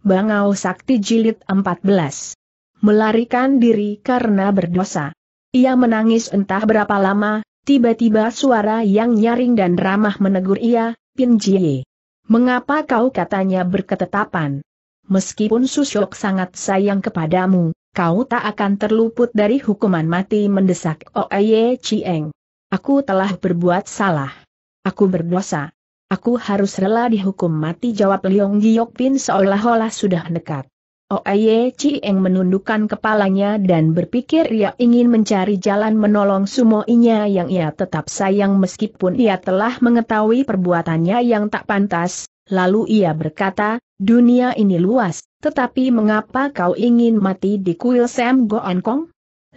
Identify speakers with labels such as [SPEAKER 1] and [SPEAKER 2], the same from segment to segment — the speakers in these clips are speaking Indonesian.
[SPEAKER 1] Bangau Sakti Jilid 14. Melarikan diri karena berdosa. Ia menangis entah berapa lama, tiba-tiba suara yang nyaring dan ramah menegur ia, Pin Jie. Mengapa kau katanya berketetapan? Meskipun Susyok sangat sayang kepadamu, kau tak akan terluput dari hukuman mati mendesak Oeye oh, Chieng. Aku telah berbuat salah. Aku berdosa. Aku harus rela dihukum mati jawab Leong Giok Pin seolah-olah sudah nekat. Oaye oh, Chieng menundukkan kepalanya dan berpikir ia ingin mencari jalan menolong sumo sumoinya yang ia tetap sayang meskipun ia telah mengetahui perbuatannya yang tak pantas, lalu ia berkata, dunia ini luas, tetapi mengapa kau ingin mati di kuil Sam Goan Kong?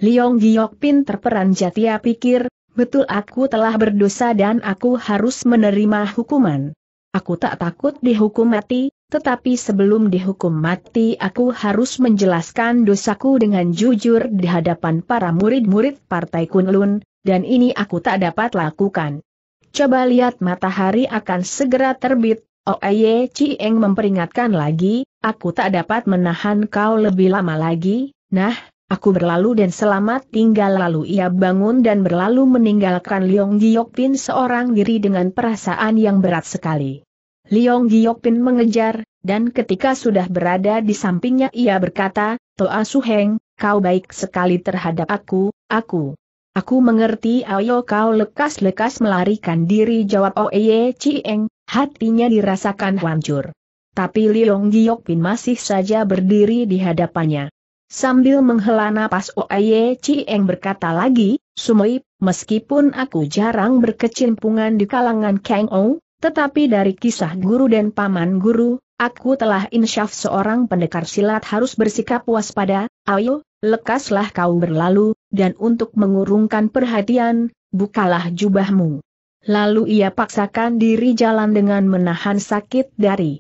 [SPEAKER 1] Leong Giok Pin terperanjat ia pikir, Betul aku telah berdosa dan aku harus menerima hukuman. Aku tak takut dihukum mati, tetapi sebelum dihukum mati aku harus menjelaskan dosaku dengan jujur di hadapan para murid-murid Partai Kunlun, dan ini aku tak dapat lakukan. Coba lihat matahari akan segera terbit, Oye oh, Cieng memperingatkan lagi, aku tak dapat menahan kau lebih lama lagi, nah, Aku berlalu dan selamat tinggal lalu ia bangun dan berlalu meninggalkan Liong Giokpin seorang diri dengan perasaan yang berat sekali. Liong Giokpin mengejar, dan ketika sudah berada di sampingnya ia berkata, Toa Suheng, kau baik sekali terhadap aku, aku. Aku mengerti ayo kau lekas-lekas melarikan diri jawab Oeye Cieng, hatinya dirasakan hancur. Tapi Liong Giokpin masih saja berdiri di hadapannya. Sambil menghela napas Oye Cieng berkata lagi, Sumoi, meskipun aku jarang berkecimpungan di kalangan Kang Ong, tetapi dari kisah guru dan paman guru, aku telah insyaf seorang pendekar silat harus bersikap waspada, ayo, lekaslah kau berlalu, dan untuk mengurungkan perhatian, bukalah jubahmu. Lalu ia paksakan diri jalan dengan menahan sakit dari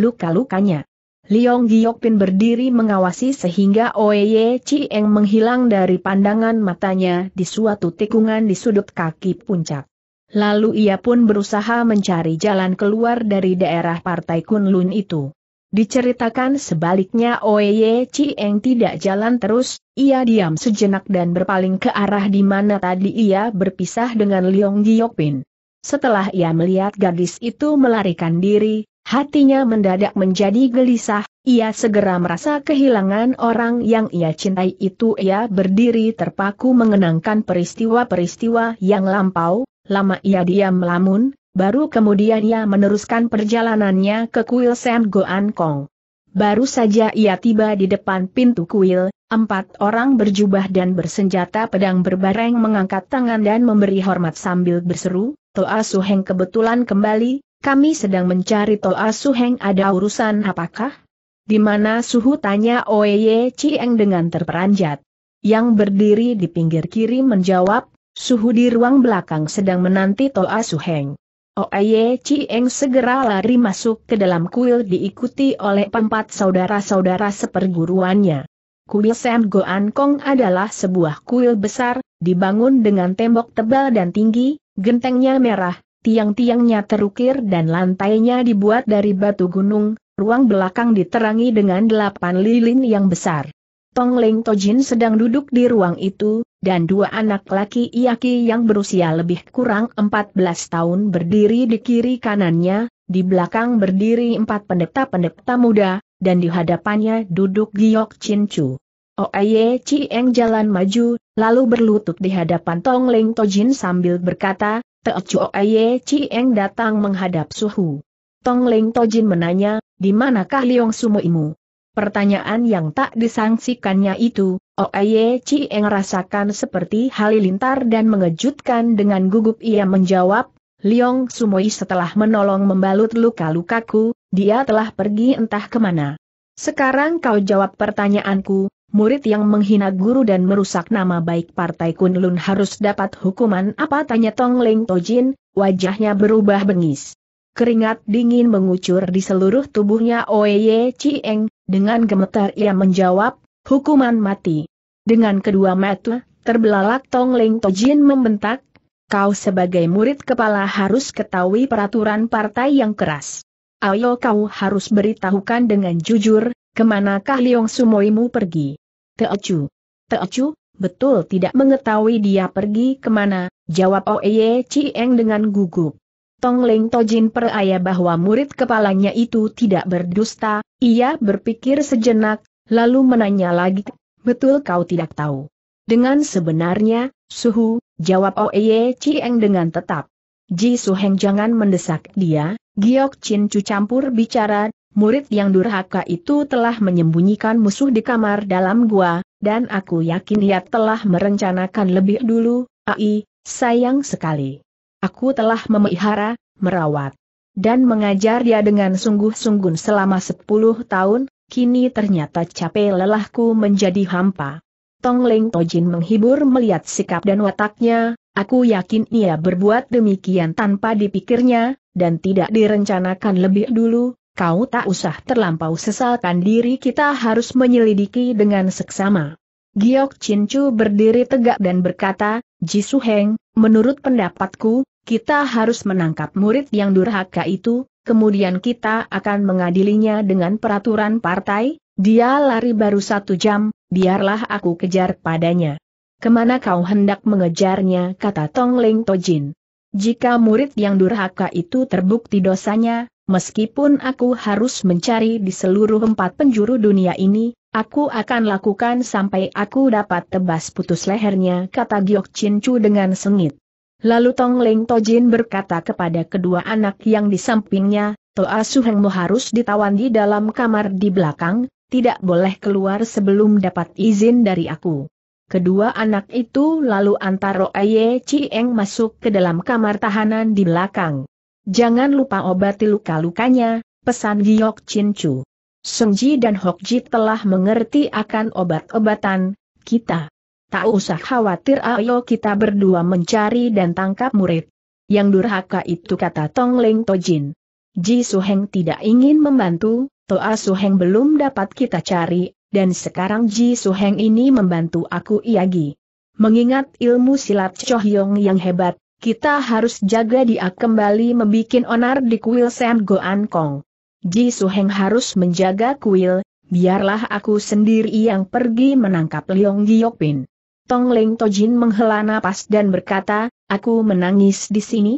[SPEAKER 1] luka-lukanya. Liong Giokpin berdiri mengawasi sehingga Oye Chieng menghilang dari pandangan matanya di suatu tikungan di sudut kaki puncak. Lalu ia pun berusaha mencari jalan keluar dari daerah Partai Kunlun itu. Diceritakan sebaliknya Oye Chieng tidak jalan terus, ia diam sejenak dan berpaling ke arah di mana tadi ia berpisah dengan Liong Giokpin. Setelah ia melihat gadis itu melarikan diri, Hatinya mendadak menjadi gelisah, ia segera merasa kehilangan orang yang ia cintai itu ia berdiri terpaku mengenangkan peristiwa-peristiwa yang lampau, lama ia diam melamun, baru kemudian ia meneruskan perjalanannya ke kuil Sam Goan Kong. Baru saja ia tiba di depan pintu kuil, empat orang berjubah dan bersenjata pedang berbareng mengangkat tangan dan memberi hormat sambil berseru, Toa Suheng kebetulan kembali, kami sedang mencari Toa Suheng ada urusan apakah? Di mana suhu tanya Oeye Cieng dengan terperanjat. Yang berdiri di pinggir kiri menjawab, suhu di ruang belakang sedang menanti Toa Suheng. Oeye Cieng segera lari masuk ke dalam kuil diikuti oleh empat saudara-saudara seperguruannya. Kuil Sam Goan Kong adalah sebuah kuil besar, dibangun dengan tembok tebal dan tinggi, gentengnya merah, tiang-tiangnya terukir dan lantainya dibuat dari batu gunung, ruang belakang diterangi dengan delapan lilin yang besar. Tong Leng Tojin sedang duduk di ruang itu, dan dua anak laki Iaki yang berusia lebih kurang 14 tahun berdiri di kiri kanannya, di belakang berdiri empat pendeta-pendeta muda, dan di hadapannya duduk Giok Chin Chu. Oye Chieng jalan maju, lalu berlutut di hadapan Tong Leng Tojin sambil berkata, Teochuo Aye Chieng datang menghadap suhu. Tong Leng Tojin menanya, di manakah Liong Sumoimu? Pertanyaan yang tak disangsikannya itu, Aye Chieng rasakan seperti halilintar dan mengejutkan dengan gugup ia menjawab, Liong Sumoi setelah menolong membalut luka-lukaku, dia telah pergi entah kemana. Sekarang kau jawab pertanyaanku, murid yang menghina guru dan merusak nama baik Partai Kunlun harus dapat hukuman apa tanya Tong Leng Tojin, wajahnya berubah bengis. Keringat dingin mengucur di seluruh tubuhnya Oye, Cieng, dengan gemetar ia menjawab, hukuman mati. Dengan kedua mata, terbelalak Tong Leng Tojin membentak, kau sebagai murid kepala harus ketahui peraturan partai yang keras. Ayo kau harus beritahukan dengan jujur, Kemanakah Liong Sumoimu pergi? Teocu. Teocu, betul tidak mengetahui dia pergi kemana, jawab Oeye Cieng dengan gugup. Tong Leng Tojin peraya bahwa murid kepalanya itu tidak berdusta, ia berpikir sejenak, lalu menanya lagi, betul kau tidak tahu. Dengan sebenarnya, Suhu, jawab Oeye Cieng dengan tetap. Ji Suheng jangan mendesak dia, Giok Chin Chu campur bicara, Murid yang durhaka itu telah menyembunyikan musuh di kamar dalam gua, dan aku yakin ia telah merencanakan lebih dulu, ai, sayang sekali. Aku telah memelihara, merawat, dan mengajar dia dengan sungguh-sungguh selama sepuluh tahun, kini ternyata capek lelahku menjadi hampa. Tong Leng Tojin menghibur melihat sikap dan wataknya, aku yakin ia berbuat demikian tanpa dipikirnya, dan tidak direncanakan lebih dulu, Kau tak usah terlampau sesalkan diri kita harus menyelidiki dengan seksama. Giok Chincu berdiri tegak dan berkata, Jisu Heng, menurut pendapatku, kita harus menangkap murid yang durhaka itu, kemudian kita akan mengadilinya dengan peraturan partai, dia lari baru satu jam, biarlah aku kejar padanya. Kemana kau hendak mengejarnya kata Tong Leng Tojin. Jika murid yang durhaka itu terbukti dosanya, meskipun aku harus mencari di seluruh empat penjuru dunia ini, aku akan lakukan sampai aku dapat tebas putus lehernya kata Giok Chin Chu dengan sengit. Lalu Tong Leng Tojin berkata kepada kedua anak yang di sampingnya, Toa Hengmu harus ditawan di dalam kamar di belakang, tidak boleh keluar sebelum dapat izin dari aku. Kedua anak itu lalu antaro Aye Chieng masuk ke dalam kamar tahanan di belakang. Jangan lupa obati luka-lukanya, pesan Giok Chin Chu. Sung Ji dan Hok Ji telah mengerti akan obat-obatan, kita. Tak usah khawatir ayo kita berdua mencari dan tangkap murid. Yang durhaka itu kata Tong Leng Tojin. Ji Su Heng tidak ingin membantu, Toa Su Heng belum dapat kita cari, dan sekarang Ji Su Heng ini membantu aku Iagi. Mengingat ilmu silat Hyong yang hebat, kita harus jaga dia kembali membuat onar di kuil Sam Goan Kong. Ji Suheng harus menjaga kuil, biarlah aku sendiri yang pergi menangkap Leong Giokpin. Tong Leng Tojin menghela napas dan berkata, aku menangis di sini?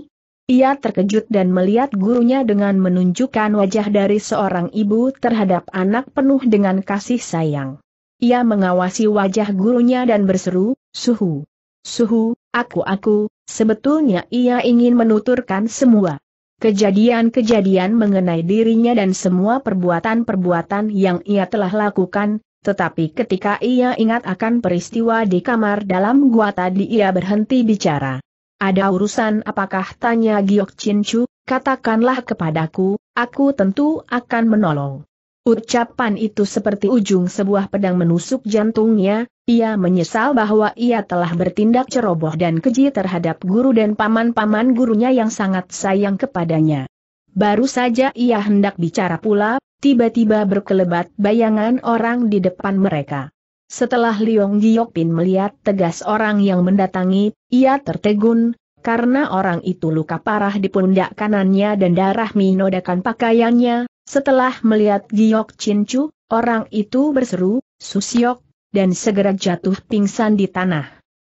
[SPEAKER 1] Ia terkejut dan melihat gurunya dengan menunjukkan wajah dari seorang ibu terhadap anak penuh dengan kasih sayang. Ia mengawasi wajah gurunya dan berseru, Suhu! Suhu, aku-aku, Sebetulnya ia ingin menuturkan semua kejadian-kejadian mengenai dirinya dan semua perbuatan-perbuatan yang ia telah lakukan, tetapi ketika ia ingat akan peristiwa di kamar dalam gua tadi ia berhenti bicara. Ada urusan apakah tanya Giok Chin Chu, katakanlah kepadaku, aku tentu akan menolong. Ucapan itu seperti ujung sebuah pedang menusuk jantungnya, ia menyesal bahwa ia telah bertindak ceroboh dan keji terhadap guru dan paman-paman gurunya yang sangat sayang kepadanya. Baru saja ia hendak bicara pula, tiba-tiba berkelebat bayangan orang di depan mereka. Setelah Liong Giokpin melihat tegas orang yang mendatangi, ia tertegun, karena orang itu luka parah di pundak kanannya dan darah minodakan pakaiannya. Setelah melihat Giok Cincu, orang itu berseru, Susyok, dan segera jatuh pingsan di tanah.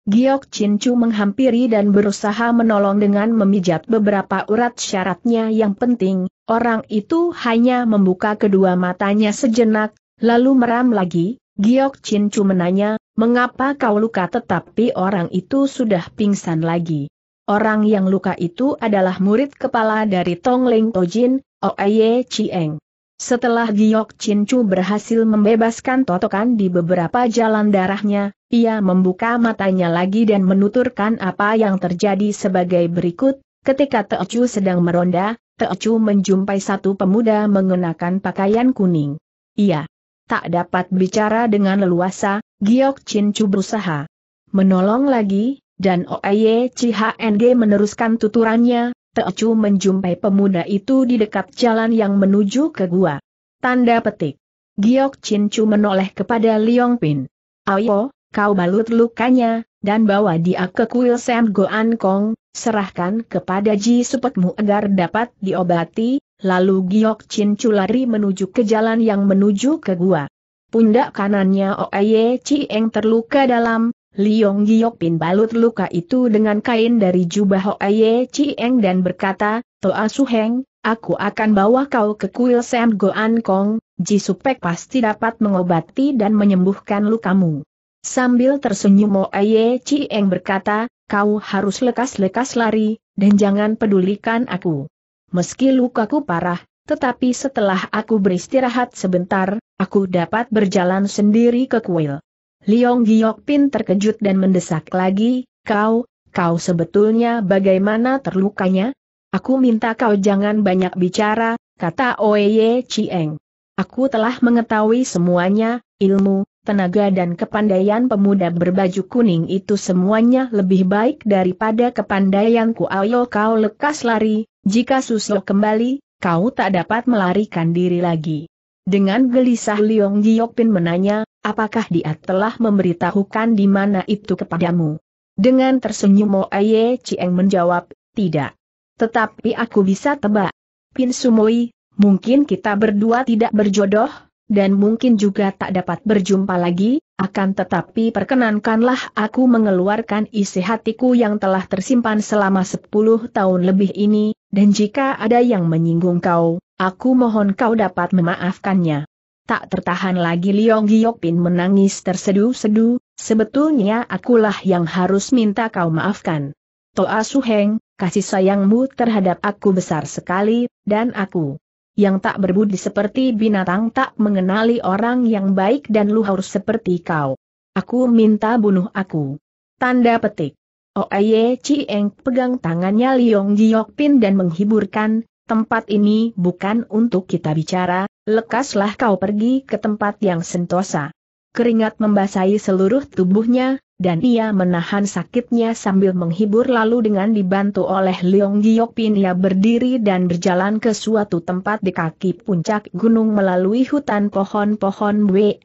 [SPEAKER 1] Giok Chin menghampiri dan berusaha menolong dengan memijat beberapa urat syaratnya yang penting, orang itu hanya membuka kedua matanya sejenak, lalu meram lagi, Giok Chin menanya, mengapa kau luka tetapi orang itu sudah pingsan lagi. Orang yang luka itu adalah murid kepala dari Tong Leng Tojin, Oye Chieng. Setelah Giok Chin Chu berhasil membebaskan totokan di beberapa jalan darahnya, ia membuka matanya lagi dan menuturkan apa yang terjadi sebagai berikut, ketika Teo Chu sedang meronda, Teo Chu menjumpai satu pemuda mengenakan pakaian kuning. Ia tak dapat bicara dengan leluasa, Giok Chin Chu berusaha menolong lagi, dan Oye HNG meneruskan tuturannya, Teocu menjumpai pemuda itu di dekat jalan yang menuju ke gua. Tanda petik. Giok Chin Chu menoleh kepada Liong Pin. Ayo, kau balut lukanya, dan bawa dia ke kuil Sam Goan Kong, serahkan kepada Ji Supetmu agar dapat diobati, lalu Giok Chin Chu lari menuju ke jalan yang menuju ke gua. Pundak kanannya Oye Chieng terluka dalam, Liong Giokpin balut luka itu dengan kain dari jubah Hoaye Chieng dan berkata, Toa Suheng, aku akan bawa kau ke kuil Sam Goan Kong, Ji Jisupek pasti dapat mengobati dan menyembuhkan lukamu. Sambil tersenyum Hoaye Chieng berkata, kau harus lekas-lekas lari, dan jangan pedulikan aku. Meski lukaku parah, tetapi setelah aku beristirahat sebentar, aku dapat berjalan sendiri ke kuil. Liong Pin terkejut dan mendesak lagi, kau, kau sebetulnya bagaimana terlukanya? Aku minta kau jangan banyak bicara, kata Oeye Chieng. Aku telah mengetahui semuanya, ilmu, tenaga dan kepandaian pemuda berbaju kuning itu semuanya lebih baik daripada kepandaianku. Ayo kau lekas lari, jika susu kembali, kau tak dapat melarikan diri lagi. Dengan gelisah Liong Giokpin menanya, apakah dia telah memberitahukan di mana itu kepadamu? Dengan tersenyum Mo Aye menjawab, tidak. Tetapi aku bisa tebak. Pin Sumoi, mungkin kita berdua tidak berjodoh, dan mungkin juga tak dapat berjumpa lagi, akan tetapi perkenankanlah aku mengeluarkan isi hatiku yang telah tersimpan selama 10 tahun lebih ini, dan jika ada yang menyinggung kau, Aku mohon kau dapat memaafkannya. Tak tertahan lagi Liong Giokpin menangis tersedu-sedu, sebetulnya akulah yang harus minta kau maafkan. Toa Su Heng, kasih sayangmu terhadap aku besar sekali, dan aku yang tak berbudi seperti binatang tak mengenali orang yang baik dan luhur seperti kau. Aku minta bunuh aku. Tanda petik. Oye Chieng pegang tangannya Liong Giokpin dan menghiburkan, tempat ini bukan untuk kita bicara, lekaslah kau pergi ke tempat yang sentosa. Keringat membasahi seluruh tubuhnya, dan ia menahan sakitnya sambil menghibur lalu dengan dibantu oleh Leong Pin ia berdiri dan berjalan ke suatu tempat di kaki puncak gunung melalui hutan pohon-pohon we.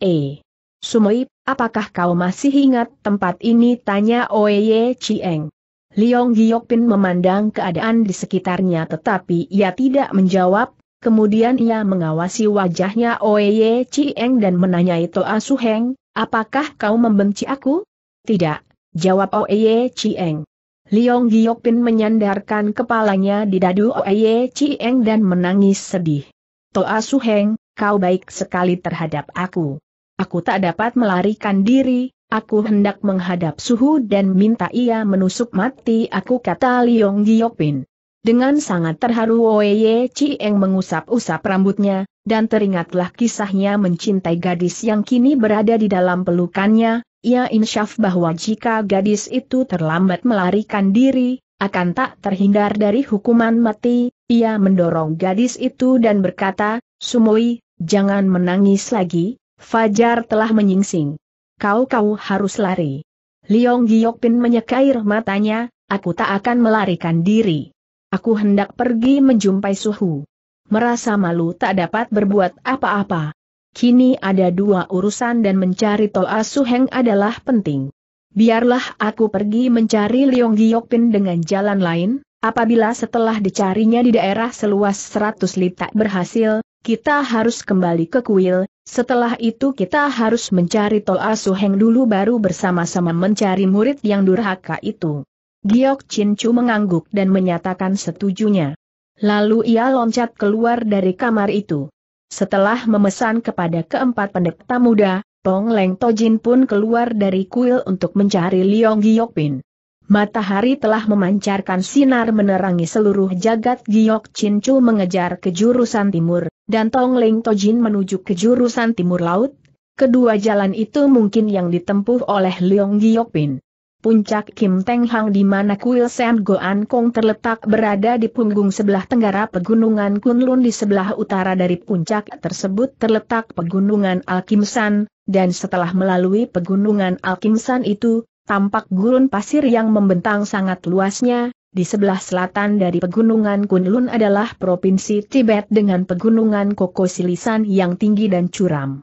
[SPEAKER 1] Sumoi, apakah kau masih ingat tempat ini? Tanya Oye Chieng. Liong Giokpin memandang keadaan di sekitarnya tetapi ia tidak menjawab, kemudian ia mengawasi wajahnya Oeye Chieng dan menanyai Toa Suheng, apakah kau membenci aku? Tidak, jawab Oeye Chieng. Liong Giokpin menyandarkan kepalanya di dadu Oeye Chieng dan menangis sedih. Toa Suheng, kau baik sekali terhadap aku. Aku tak dapat melarikan diri, Aku hendak menghadap suhu dan minta ia menusuk mati aku kata Liong Giokpin. Dengan sangat terharu Oeye Chieng mengusap-usap rambutnya, dan teringatlah kisahnya mencintai gadis yang kini berada di dalam pelukannya, ia insyaf bahwa jika gadis itu terlambat melarikan diri, akan tak terhindar dari hukuman mati, ia mendorong gadis itu dan berkata, Sumoi, jangan menangis lagi, Fajar telah menyingsing kau-kau harus lari. Liong Giokpin menyekair matanya, aku tak akan melarikan diri. Aku hendak pergi menjumpai suhu. Merasa malu tak dapat berbuat apa-apa. Kini ada dua urusan dan mencari Toa Suheng adalah penting. Biarlah aku pergi mencari Liong Giokpin dengan jalan lain, apabila setelah dicarinya di daerah seluas 100 li tak berhasil, kita harus kembali ke kuil, setelah itu kita harus mencari Toa Suheng dulu baru bersama-sama mencari murid yang durhaka itu. Giok Chin Chu mengangguk dan menyatakan setujunya. Lalu ia loncat keluar dari kamar itu. Setelah memesan kepada keempat pendeta muda, Tong Leng Tojin pun keluar dari kuil untuk mencari Liong Pin. Matahari telah memancarkan sinar menerangi seluruh jagat Giok Chincu mengejar ke jurusan timur, dan Tong Ling Tojin menuju ke jurusan timur laut. Kedua jalan itu mungkin yang ditempuh oleh Leong Giokpin. Puncak Kim Teng Hang di mana kuil Sam Goan Kong terletak berada di punggung sebelah tenggara pegunungan Kunlun di sebelah utara dari puncak tersebut terletak pegunungan San, dan setelah melalui pegunungan San itu, tampak gurun pasir yang membentang sangat luasnya, di sebelah selatan dari pegunungan Kunlun adalah Provinsi Tibet dengan pegunungan Kokosilisan yang tinggi dan curam.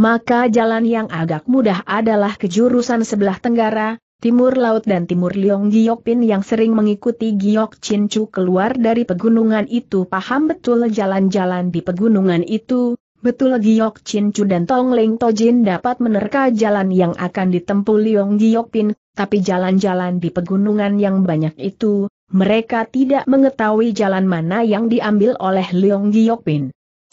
[SPEAKER 1] Maka jalan yang agak mudah adalah kejurusan sebelah tenggara, timur laut dan timur Liong Giokpin yang sering mengikuti Giok Chin keluar dari pegunungan itu paham betul jalan-jalan di pegunungan itu, Betul Giok Chin Chu dan Tong Leng Tojin dapat menerka jalan yang akan ditempuh Liong Giok Pin, tapi jalan-jalan di pegunungan yang banyak itu, mereka tidak mengetahui jalan mana yang diambil oleh Liong Giok Pin.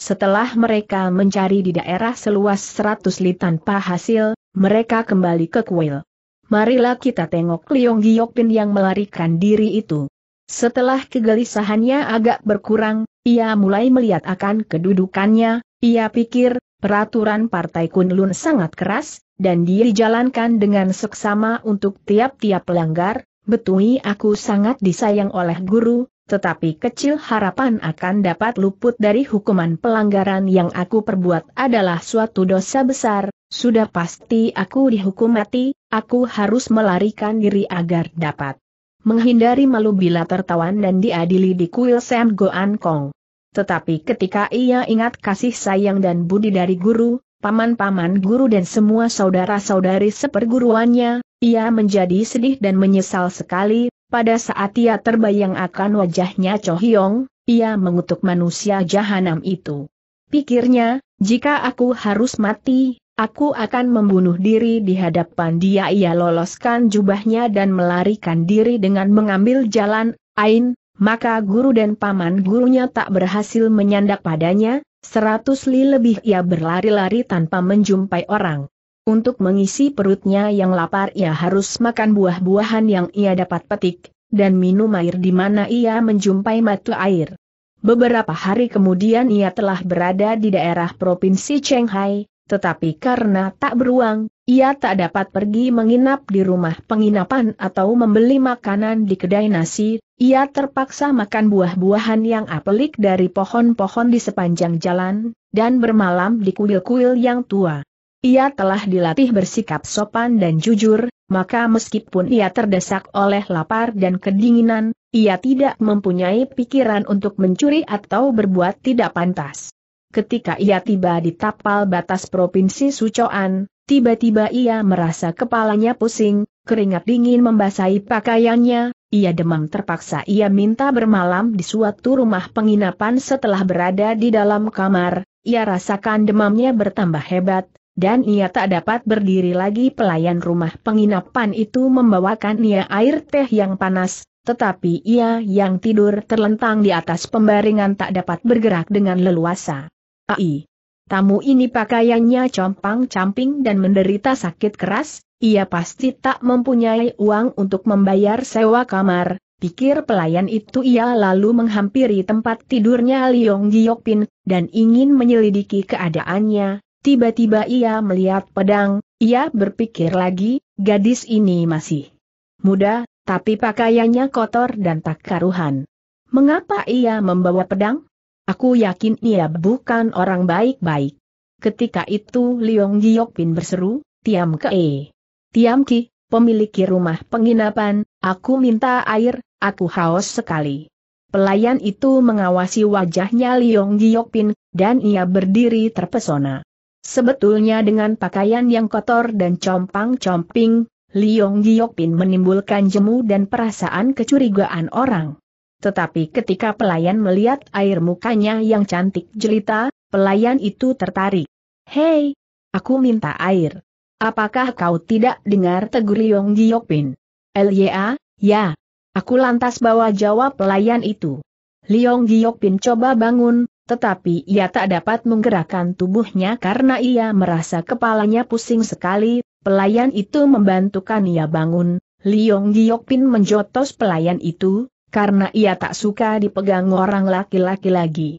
[SPEAKER 1] Setelah mereka mencari di daerah seluas 100 li tanpa hasil, mereka kembali ke kuil. Marilah kita tengok Liong Pin yang melarikan diri itu. Setelah kegelisahannya agak berkurang, ia mulai melihat akan kedudukannya, ia pikir, peraturan Partai Kunlun sangat keras, dan dia dijalankan dengan seksama untuk tiap-tiap pelanggar, betui aku sangat disayang oleh guru, tetapi kecil harapan akan dapat luput dari hukuman pelanggaran yang aku perbuat adalah suatu dosa besar, sudah pasti aku dihukum mati, aku harus melarikan diri agar dapat menghindari malu bila tertawan dan diadili di kuil Sam Goan Kong. Tetapi ketika ia ingat kasih sayang dan budi dari guru, paman-paman guru dan semua saudara-saudari seperguruannya, ia menjadi sedih dan menyesal sekali, pada saat ia terbayang akan wajahnya Cho Hyong, ia mengutuk manusia jahanam itu. Pikirnya, jika aku harus mati, aku akan membunuh diri di hadapan dia. Ia loloskan jubahnya dan melarikan diri dengan mengambil jalan Ain, maka guru dan paman gurunya tak berhasil menyandak padanya, seratus li lebih ia berlari-lari tanpa menjumpai orang. Untuk mengisi perutnya yang lapar ia harus makan buah-buahan yang ia dapat petik, dan minum air di mana ia menjumpai mata air. Beberapa hari kemudian ia telah berada di daerah Provinsi Chenghai, tetapi karena tak beruang, ia tak dapat pergi menginap di rumah penginapan atau membeli makanan di kedai nasi, ia terpaksa makan buah-buahan yang apelik dari pohon-pohon di sepanjang jalan, dan bermalam di kuil-kuil yang tua. Ia telah dilatih bersikap sopan dan jujur, maka meskipun ia terdesak oleh lapar dan kedinginan, ia tidak mempunyai pikiran untuk mencuri atau berbuat tidak pantas. Ketika ia tiba di tapal batas Provinsi Sucoan, Tiba-tiba ia merasa kepalanya pusing, keringat dingin membasahi pakaiannya, ia demam terpaksa ia minta bermalam di suatu rumah penginapan setelah berada di dalam kamar, ia rasakan demamnya bertambah hebat, dan ia tak dapat berdiri lagi pelayan rumah penginapan itu membawakan ia air teh yang panas, tetapi ia yang tidur terlentang di atas pembaringan tak dapat bergerak dengan leluasa. Ai, Tamu ini pakaiannya compang-camping dan menderita sakit keras, ia pasti tak mempunyai uang untuk membayar sewa kamar, pikir pelayan itu ia lalu menghampiri tempat tidurnya Liong Giokpin, dan ingin menyelidiki keadaannya, tiba-tiba ia melihat pedang, ia berpikir lagi, gadis ini masih muda, tapi pakaiannya kotor dan tak karuhan. Mengapa ia membawa pedang? Aku yakin ia bukan orang baik-baik. Ketika itu Liong Giokpin berseru, Tiam Ke. E. Tiam Ki, pemiliki rumah penginapan, aku minta air, aku haus sekali. Pelayan itu mengawasi wajahnya Liong Giokpin, dan ia berdiri terpesona. Sebetulnya dengan pakaian yang kotor dan compang-comping, Liong Giokpin menimbulkan jemu dan perasaan kecurigaan orang. Tetapi ketika pelayan melihat air mukanya yang cantik jelita, pelayan itu tertarik. Hei, aku minta air. Apakah kau tidak dengar tegur Yong Giokpin? Lya, ya. Aku lantas bawa jawab pelayan itu. Liong Giokpin coba bangun, tetapi ia tak dapat menggerakkan tubuhnya karena ia merasa kepalanya pusing sekali, pelayan itu membantukan ia bangun, Liong Giokpin menjotos pelayan itu, karena ia tak suka dipegang orang laki-laki lagi.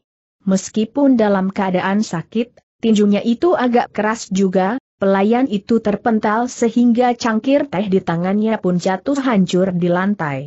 [SPEAKER 1] Meskipun dalam keadaan sakit, tinjunya itu agak keras juga, pelayan itu terpental sehingga cangkir teh di tangannya pun jatuh hancur di lantai.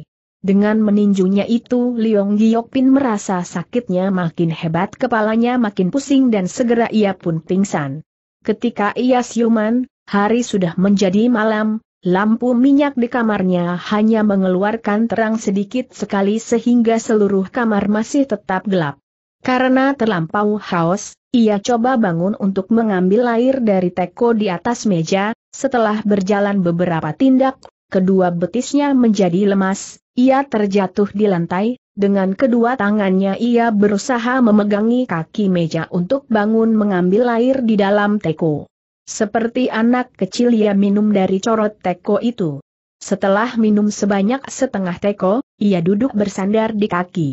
[SPEAKER 1] Dengan meninjunya itu Liong Giokpin merasa sakitnya makin hebat kepalanya makin pusing dan segera ia pun pingsan. Ketika ia siuman, hari sudah menjadi malam, Lampu minyak di kamarnya hanya mengeluarkan terang sedikit sekali sehingga seluruh kamar masih tetap gelap. Karena terlampau haus, ia coba bangun untuk mengambil air dari teko di atas meja, setelah berjalan beberapa tindak, kedua betisnya menjadi lemas, ia terjatuh di lantai, dengan kedua tangannya ia berusaha memegangi kaki meja untuk bangun mengambil air di dalam teko. Seperti anak kecil ia minum dari corot teko itu. Setelah minum sebanyak setengah teko, ia duduk bersandar di kaki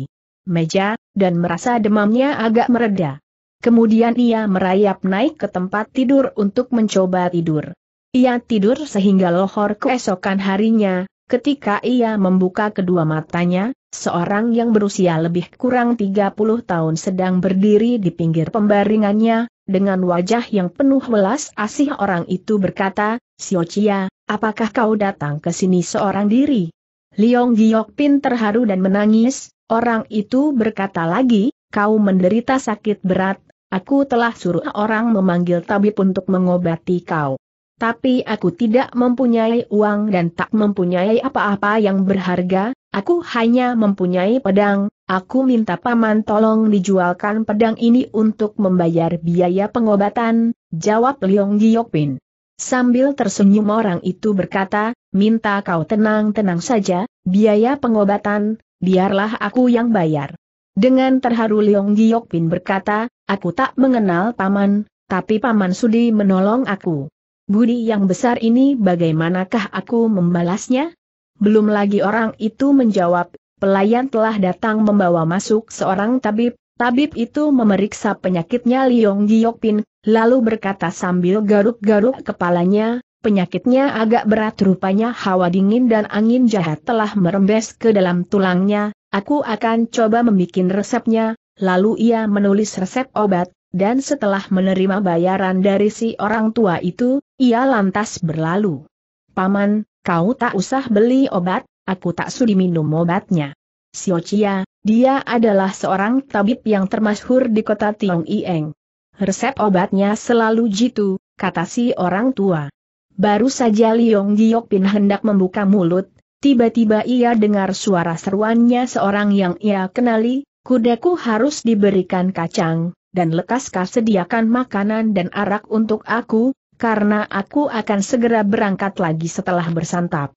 [SPEAKER 1] meja, dan merasa demamnya agak mereda. Kemudian ia merayap naik ke tempat tidur untuk mencoba tidur. Ia tidur sehingga lohor keesokan harinya, ketika ia membuka kedua matanya, seorang yang berusia lebih kurang 30 tahun sedang berdiri di pinggir pembaringannya, dengan wajah yang penuh welas asih orang itu berkata, Sio Chia, apakah kau datang ke sini seorang diri? Liong Giok Pin terharu dan menangis, orang itu berkata lagi, kau menderita sakit berat, aku telah suruh orang memanggil tabib untuk mengobati kau. Tapi aku tidak mempunyai uang dan tak mempunyai apa-apa yang berharga, aku hanya mempunyai pedang, Aku minta paman tolong dijualkan pedang ini untuk membayar biaya pengobatan, jawab Leong Giokpin. Sambil tersenyum orang itu berkata, minta kau tenang-tenang saja, biaya pengobatan, biarlah aku yang bayar. Dengan terharu Leong Giokpin berkata, aku tak mengenal paman, tapi paman sudi menolong aku. Budi yang besar ini bagaimanakah aku membalasnya? Belum lagi orang itu menjawab, pelayan telah datang membawa masuk seorang tabib, tabib itu memeriksa penyakitnya Liong Giokpin, lalu berkata sambil garuk-garuk kepalanya, penyakitnya agak berat rupanya hawa dingin dan angin jahat telah merembes ke dalam tulangnya, aku akan coba membuat resepnya, lalu ia menulis resep obat, dan setelah menerima bayaran dari si orang tua itu, ia lantas berlalu. Paman, kau tak usah beli obat, aku tak sudi minum obatnya. Siocia, Chia, dia adalah seorang tabib yang termasyhur di kota Tiong Ieng. Resep obatnya selalu jitu, kata si orang tua. Baru saja Liong pin hendak membuka mulut, tiba-tiba ia dengar suara seruannya seorang yang ia kenali, kudaku harus diberikan kacang, dan lekaskah sediakan makanan dan arak untuk aku, karena aku akan segera berangkat lagi setelah bersantap.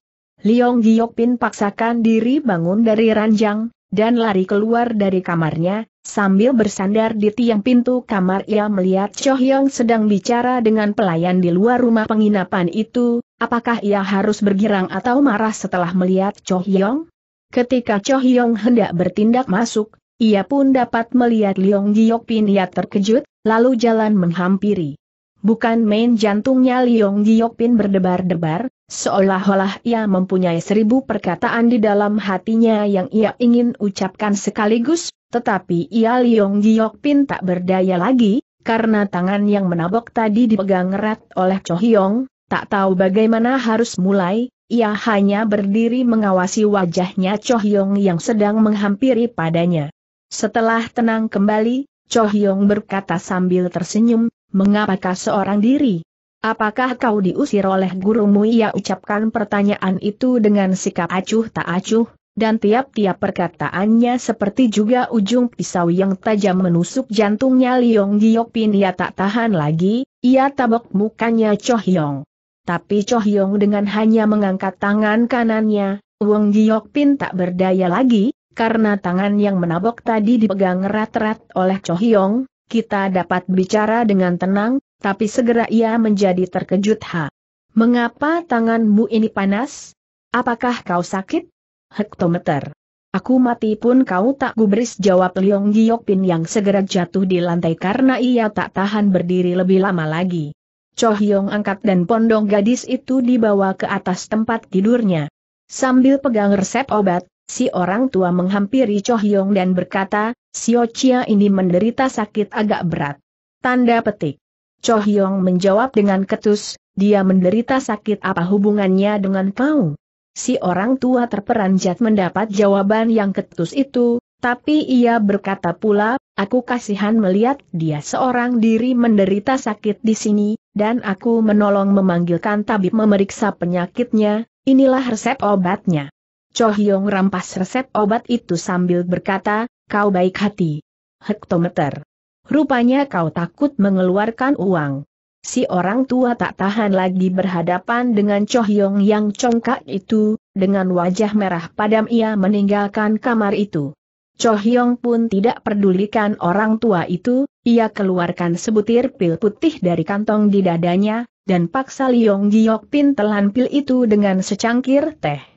[SPEAKER 1] Liong Giokpin paksakan diri bangun dari ranjang, dan lari keluar dari kamarnya, sambil bersandar di tiang pintu kamar ia melihat Cho Hyong sedang bicara dengan pelayan di luar rumah penginapan itu, apakah ia harus bergirang atau marah setelah melihat Cho Hyong? Ketika Cho Hyong hendak bertindak masuk, ia pun dapat melihat Liong Giokpin ia terkejut, lalu jalan menghampiri. Bukan main jantungnya Liong Giokpin berdebar-debar, Seolah-olah ia mempunyai seribu perkataan di dalam hatinya yang ia ingin ucapkan sekaligus, tetapi ia Liong Giok Pin tak berdaya lagi, karena tangan yang menabok tadi dipegang erat oleh Cho Hyong, tak tahu bagaimana harus mulai, ia hanya berdiri mengawasi wajahnya Cho Hyong yang sedang menghampiri padanya. Setelah tenang kembali, Cho Hyong berkata sambil tersenyum, mengapakah seorang diri? Apakah kau diusir oleh gurumu? Ia ucapkan pertanyaan itu dengan sikap acuh tak acuh, dan tiap-tiap perkataannya seperti juga ujung pisau yang tajam menusuk jantungnya Liong Giokpin. Ia tak tahan lagi, ia tabok mukanya Chohyong. Tapi Chohyong dengan hanya mengangkat tangan kanannya, Wong Giokpin tak berdaya lagi, karena tangan yang menabok tadi dipegang erat-erat oleh Chohyong, kita dapat bicara dengan tenang, tapi segera ia menjadi terkejut. Ha! Mengapa tanganmu ini panas? Apakah kau sakit? Hektometer. Aku mati pun kau tak gubris jawab Leong Giokpin yang segera jatuh di lantai karena ia tak tahan berdiri lebih lama lagi. Cho Hyong angkat dan pondong gadis itu dibawa ke atas tempat tidurnya. Sambil pegang resep obat, si orang tua menghampiri Cho Hyong dan berkata, Sio Chia ini menderita sakit agak berat. Tanda petik. Cho Hyong menjawab dengan ketus, dia menderita sakit apa hubungannya dengan kau? Si orang tua terperanjat mendapat jawaban yang ketus itu, tapi ia berkata pula, aku kasihan melihat dia seorang diri menderita sakit di sini, dan aku menolong memanggilkan tabib memeriksa penyakitnya, inilah resep obatnya. Cho Hyong rampas resep obat itu sambil berkata, kau baik hati. Hektometer. Rupanya kau takut mengeluarkan uang. Si orang tua tak tahan lagi berhadapan dengan Choh Yong yang congkak itu, dengan wajah merah padam ia meninggalkan kamar itu. Choh Yong pun tidak pedulikan orang tua itu, ia keluarkan sebutir pil putih dari kantong di dadanya, dan paksa Liong Giok Pin telan pil itu dengan secangkir teh.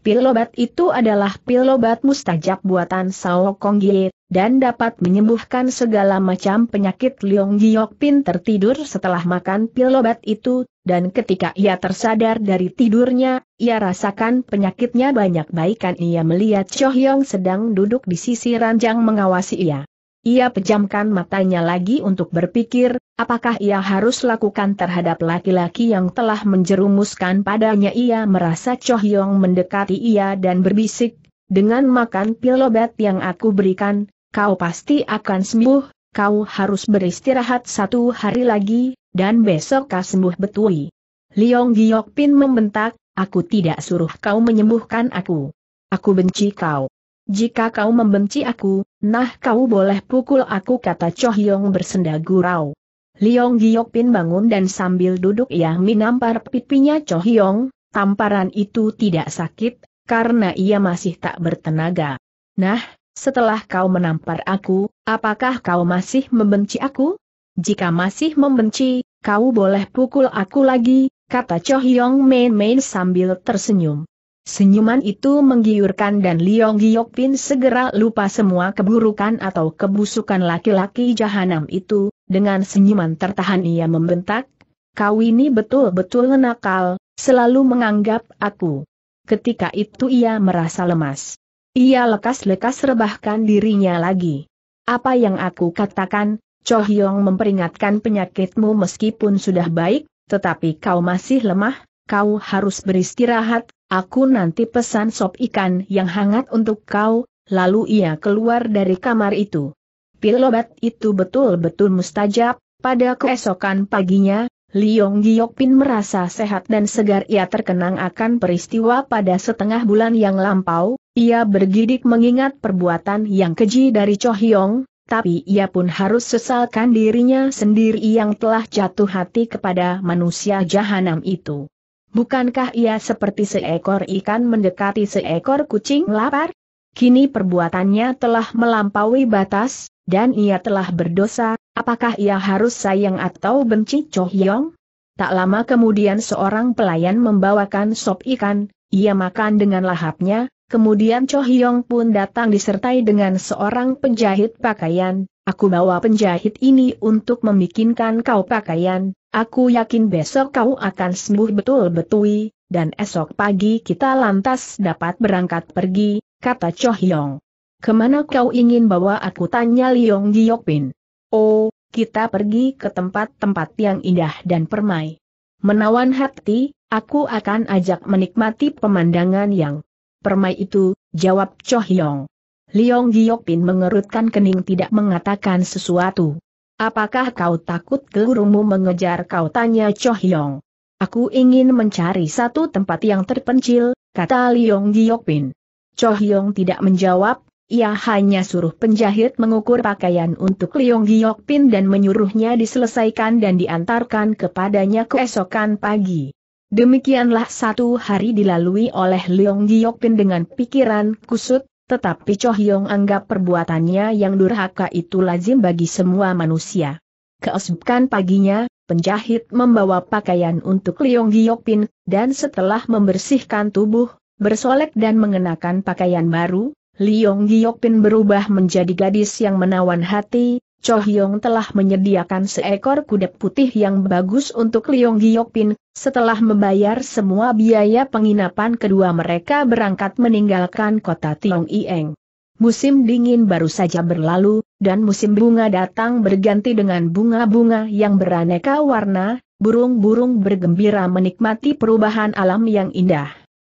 [SPEAKER 1] Pilobat itu adalah pilobat mustajab buatan Sao Kong Ye, dan dapat menyembuhkan segala macam penyakit Leong Giok Pin tertidur setelah makan pilobat itu, dan ketika ia tersadar dari tidurnya, ia rasakan penyakitnya banyak baikan ia melihat Cho Hyong sedang duduk di sisi ranjang mengawasi ia. Ia pejamkan matanya lagi untuk berpikir, apakah ia harus lakukan terhadap laki-laki yang telah menjerumuskan padanya ia merasa Choh Yong mendekati ia dan berbisik, dengan makan pil obat yang aku berikan, kau pasti akan sembuh, kau harus beristirahat satu hari lagi, dan besok kau sembuh betui. Liong Giok Pin membentak, aku tidak suruh kau menyembuhkan aku. Aku benci kau. Jika kau membenci aku, Nah kau boleh pukul aku kata Cho Hyong bersenda gurau. Liong Giok Pin bangun dan sambil duduk ia menampar pipinya Cho Hyong, tamparan itu tidak sakit, karena ia masih tak bertenaga. Nah, setelah kau menampar aku, apakah kau masih membenci aku? Jika masih membenci, kau boleh pukul aku lagi, kata Cho Hyong main-main sambil tersenyum. Senyuman itu menggiurkan dan Liong Pin segera lupa semua keburukan atau kebusukan laki-laki jahanam itu, dengan senyuman tertahan ia membentak, kau ini betul-betul nakal, selalu menganggap aku. Ketika itu ia merasa lemas. Ia lekas-lekas rebahkan dirinya lagi. Apa yang aku katakan, Cho Hyong memperingatkan penyakitmu meskipun sudah baik, tetapi kau masih lemah, kau harus beristirahat, Aku nanti pesan sop ikan yang hangat untuk kau, lalu ia keluar dari kamar itu. Pilobat itu betul-betul mustajab, pada keesokan paginya, Liong Giokpin merasa sehat dan segar ia terkenang akan peristiwa pada setengah bulan yang lampau, ia bergidik mengingat perbuatan yang keji dari Cho Hyong, tapi ia pun harus sesalkan dirinya sendiri yang telah jatuh hati kepada manusia jahanam itu. Bukankah ia seperti seekor ikan mendekati seekor kucing lapar? Kini perbuatannya telah melampaui batas, dan ia telah berdosa, apakah ia harus sayang atau benci Cho Hyong? Tak lama kemudian seorang pelayan membawakan sop ikan, ia makan dengan lahapnya, kemudian Cho Hyong pun datang disertai dengan seorang penjahit pakaian, aku bawa penjahit ini untuk membikinkan kau pakaian, Aku yakin besok kau akan sembuh betul-betui, dan esok pagi kita lantas dapat berangkat pergi, kata Cho Hyong. Kemana kau ingin bawa aku tanya Liong Giokpin? Oh, kita pergi ke tempat-tempat yang indah dan permai. Menawan hati, aku akan ajak menikmati pemandangan yang permai itu, jawab Cho Hyong. Liong Giokpin mengerutkan kening tidak mengatakan sesuatu. Apakah kau takut gurumu mengejar kau tanya Cho Hyong? Aku ingin mencari satu tempat yang terpencil, kata Liong Giokpin. Cho Hyong tidak menjawab, ia hanya suruh penjahit mengukur pakaian untuk Liong Giokpin dan menyuruhnya diselesaikan dan diantarkan kepadanya keesokan pagi. Demikianlah satu hari dilalui oleh Leong Giokpin dengan pikiran kusut, tetapi Cho Hyong anggap perbuatannya yang durhaka itu lazim bagi semua manusia. Keesokan paginya, penjahit membawa pakaian untuk Giok Giokpin, dan setelah membersihkan tubuh, bersolek dan mengenakan pakaian baru, Giok Giokpin berubah menjadi gadis yang menawan hati, Cho Hyong telah menyediakan seekor kuda putih yang bagus untuk Liong Giokpin, setelah membayar semua biaya penginapan kedua mereka berangkat meninggalkan kota Tiong Ieng. Musim dingin baru saja berlalu, dan musim bunga datang berganti dengan bunga-bunga yang beraneka warna, burung-burung bergembira menikmati perubahan alam yang indah.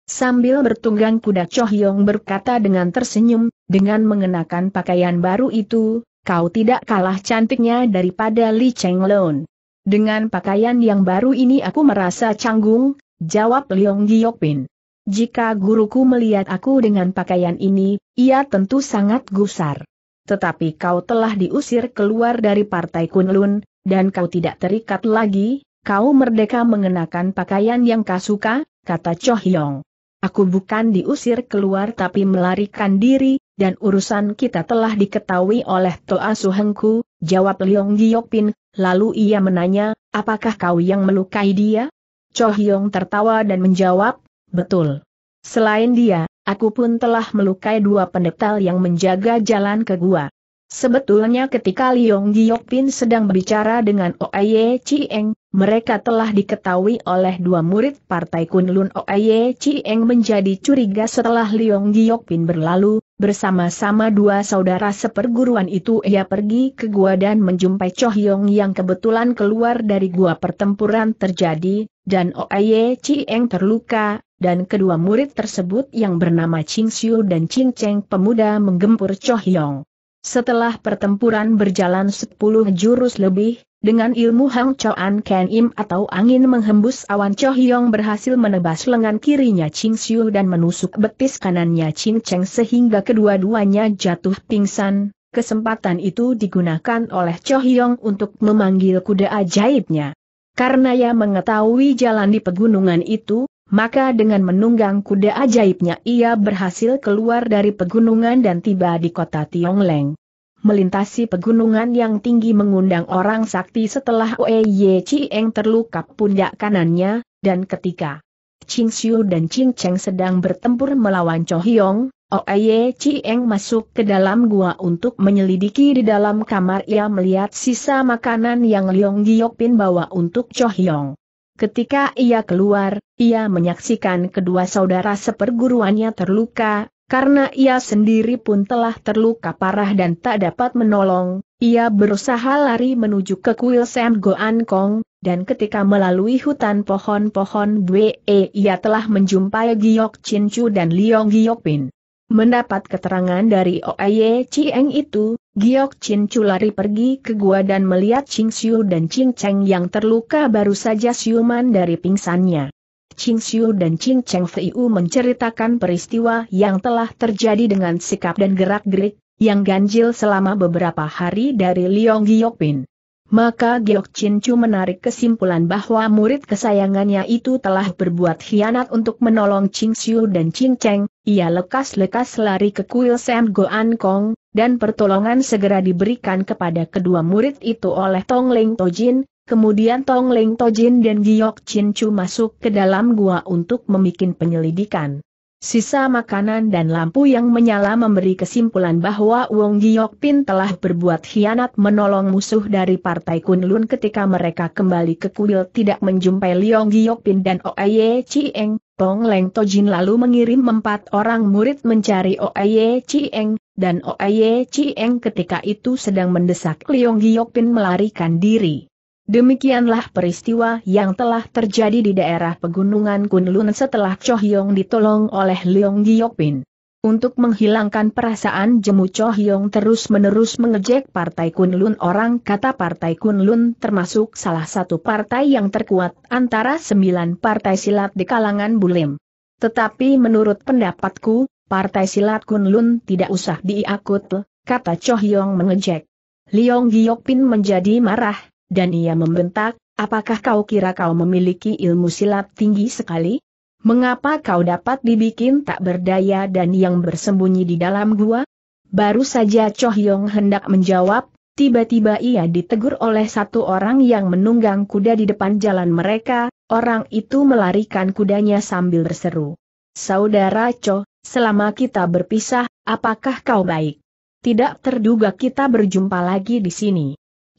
[SPEAKER 1] Sambil bertunggang kuda Chohyong berkata dengan tersenyum, dengan mengenakan pakaian baru itu, kau tidak kalah cantiknya daripada Li Cheng Chenglun. Dengan pakaian yang baru ini aku merasa canggung, jawab Leong Giokpin. Jika guruku melihat aku dengan pakaian ini, ia tentu sangat gusar. Tetapi kau telah diusir keluar dari partai Kunlun, dan kau tidak terikat lagi, kau merdeka mengenakan pakaian yang kau suka, kata Cho Hyong. Aku bukan diusir keluar tapi melarikan diri, dan urusan kita telah diketahui oleh Toa Suhengku, jawab Leong Pin, lalu ia menanya, apakah kau yang melukai dia? Cho Hyong tertawa dan menjawab, betul. Selain dia, aku pun telah melukai dua pendeta yang menjaga jalan ke gua. Sebetulnya ketika Leong Pin sedang berbicara dengan Oye Chieng, mereka telah diketahui oleh dua murid Partai Kunlun Oye Chieng menjadi curiga setelah Liong Giokpin berlalu, bersama-sama dua saudara seperguruan itu ia pergi ke gua dan menjumpai Cho Hyong yang kebetulan keluar dari gua pertempuran terjadi, dan Oye Chieng terluka, dan kedua murid tersebut yang bernama Ching Siu dan Ching Cheng pemuda menggempur Cho Hyong. Setelah pertempuran berjalan 10 jurus lebih, dengan ilmu Hang Choan Ken Im atau angin menghembus awan Cho Hyong berhasil menebas lengan kirinya Ching Siu dan menusuk betis kanannya Ching Cheng sehingga kedua-duanya jatuh pingsan. Kesempatan itu digunakan oleh Cho Hyong untuk memanggil kuda ajaibnya. Karena ia mengetahui jalan di pegunungan itu, maka dengan menunggang kuda ajaibnya ia berhasil keluar dari pegunungan dan tiba di kota leng melintasi pegunungan yang tinggi mengundang orang sakti setelah Oeye Chieng terluka pundak kanannya, dan ketika Ching Xiu dan Ching Cheng sedang bertempur melawan Cho Hyong, Oeye Chieng masuk ke dalam gua untuk menyelidiki di dalam kamar ia melihat sisa makanan yang Leong Pin bawa untuk Cho Hyong. Ketika ia keluar, ia menyaksikan kedua saudara seperguruannya terluka, karena ia sendiri pun telah terluka parah dan tak dapat menolong, ia berusaha lari menuju ke kuil Sam Goan Kong, dan ketika melalui hutan pohon-pohon BE ia telah menjumpai Giok Chin Chu dan Liong Giok Pin. Mendapat keterangan dari Oye Chieng itu, Giok Chin Chu lari pergi ke gua dan melihat Ching Siu dan Ching Cheng yang terluka baru saja siuman dari pingsannya. Ching Xiu dan Ching Cheng Feiu menceritakan peristiwa yang telah terjadi dengan sikap dan gerak-gerik, yang ganjil selama beberapa hari dari Liong Giokpin. Maka Giok Chin Chu menarik kesimpulan bahwa murid kesayangannya itu telah berbuat hianat untuk menolong Ching Xiu dan Ching Cheng, ia lekas-lekas lari ke kuil Sam Goan Kong, dan pertolongan segera diberikan kepada kedua murid itu oleh Tong Ling To Jin. Kemudian Tong Leng Tojin dan Giok Chin Chu masuk ke dalam gua untuk membuat penyelidikan. Sisa makanan dan lampu yang menyala memberi kesimpulan bahwa Wong Giok Pin telah berbuat hianat menolong musuh dari Partai Kunlun ketika mereka kembali ke kuil tidak menjumpai Liong Giok Pin dan Oaye Chieng. Tong Leng Tojin lalu mengirim empat orang murid mencari Oaye Chieng, dan Oaye Chieng ketika itu sedang mendesak Liong Giok Pin melarikan diri. Demikianlah peristiwa yang telah terjadi di daerah pegunungan Kunlun setelah Chohyong ditolong oleh Leong Giokpin. Untuk menghilangkan perasaan jemu Chohyong terus-menerus mengejek Partai Kunlun orang kata Partai Kunlun termasuk salah satu partai yang terkuat antara sembilan partai silat di kalangan Bulim. Tetapi menurut pendapatku, Partai Silat Kunlun tidak usah diakut, kata Chohyong mengejek. Leong Giokpin menjadi marah, dan ia membentak, apakah kau kira kau memiliki ilmu silat tinggi sekali? Mengapa kau dapat dibikin tak berdaya dan yang bersembunyi di dalam gua? Baru saja Choh Yong hendak menjawab, tiba-tiba ia ditegur oleh satu orang yang menunggang kuda di depan jalan mereka, orang itu melarikan kudanya sambil berseru. Saudara Cho, selama kita berpisah, apakah kau baik? Tidak terduga kita berjumpa lagi di sini.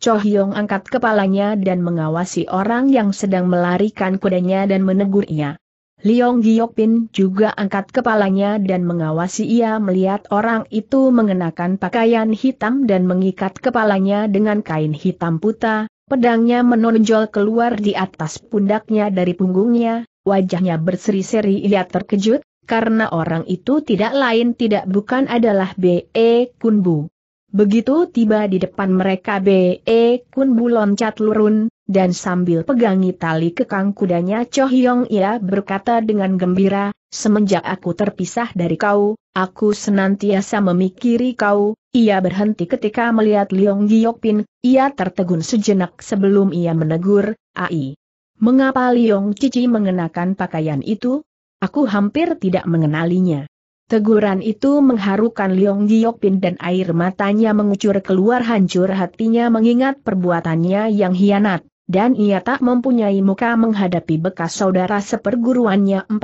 [SPEAKER 1] Cho angkat kepalanya dan mengawasi orang yang sedang melarikan kudanya dan menegurnya. ia. Liong Giokpin juga angkat kepalanya dan mengawasi ia melihat orang itu mengenakan pakaian hitam dan mengikat kepalanya dengan kain hitam puta, pedangnya menonjol keluar di atas pundaknya dari punggungnya, wajahnya berseri-seri ia terkejut, karena orang itu tidak lain tidak bukan adalah B.E. Kunbu. Begitu tiba di depan mereka B.E. Kun Bu loncat lurun, dan sambil pegangi tali kekang kudanya Cho Hyong ia berkata dengan gembira, semenjak aku terpisah dari kau, aku senantiasa memikiri kau, ia berhenti ketika melihat Leong Giok Pin, ia tertegun sejenak sebelum ia menegur, Ai. Mengapa Leong Cici mengenakan pakaian itu? Aku hampir tidak mengenalinya. Teguran itu mengharukan Leong Giokpin dan air matanya mengucur keluar hancur hatinya mengingat perbuatannya yang hianat, dan ia tak mempunyai muka menghadapi bekas saudara seperguruannya 41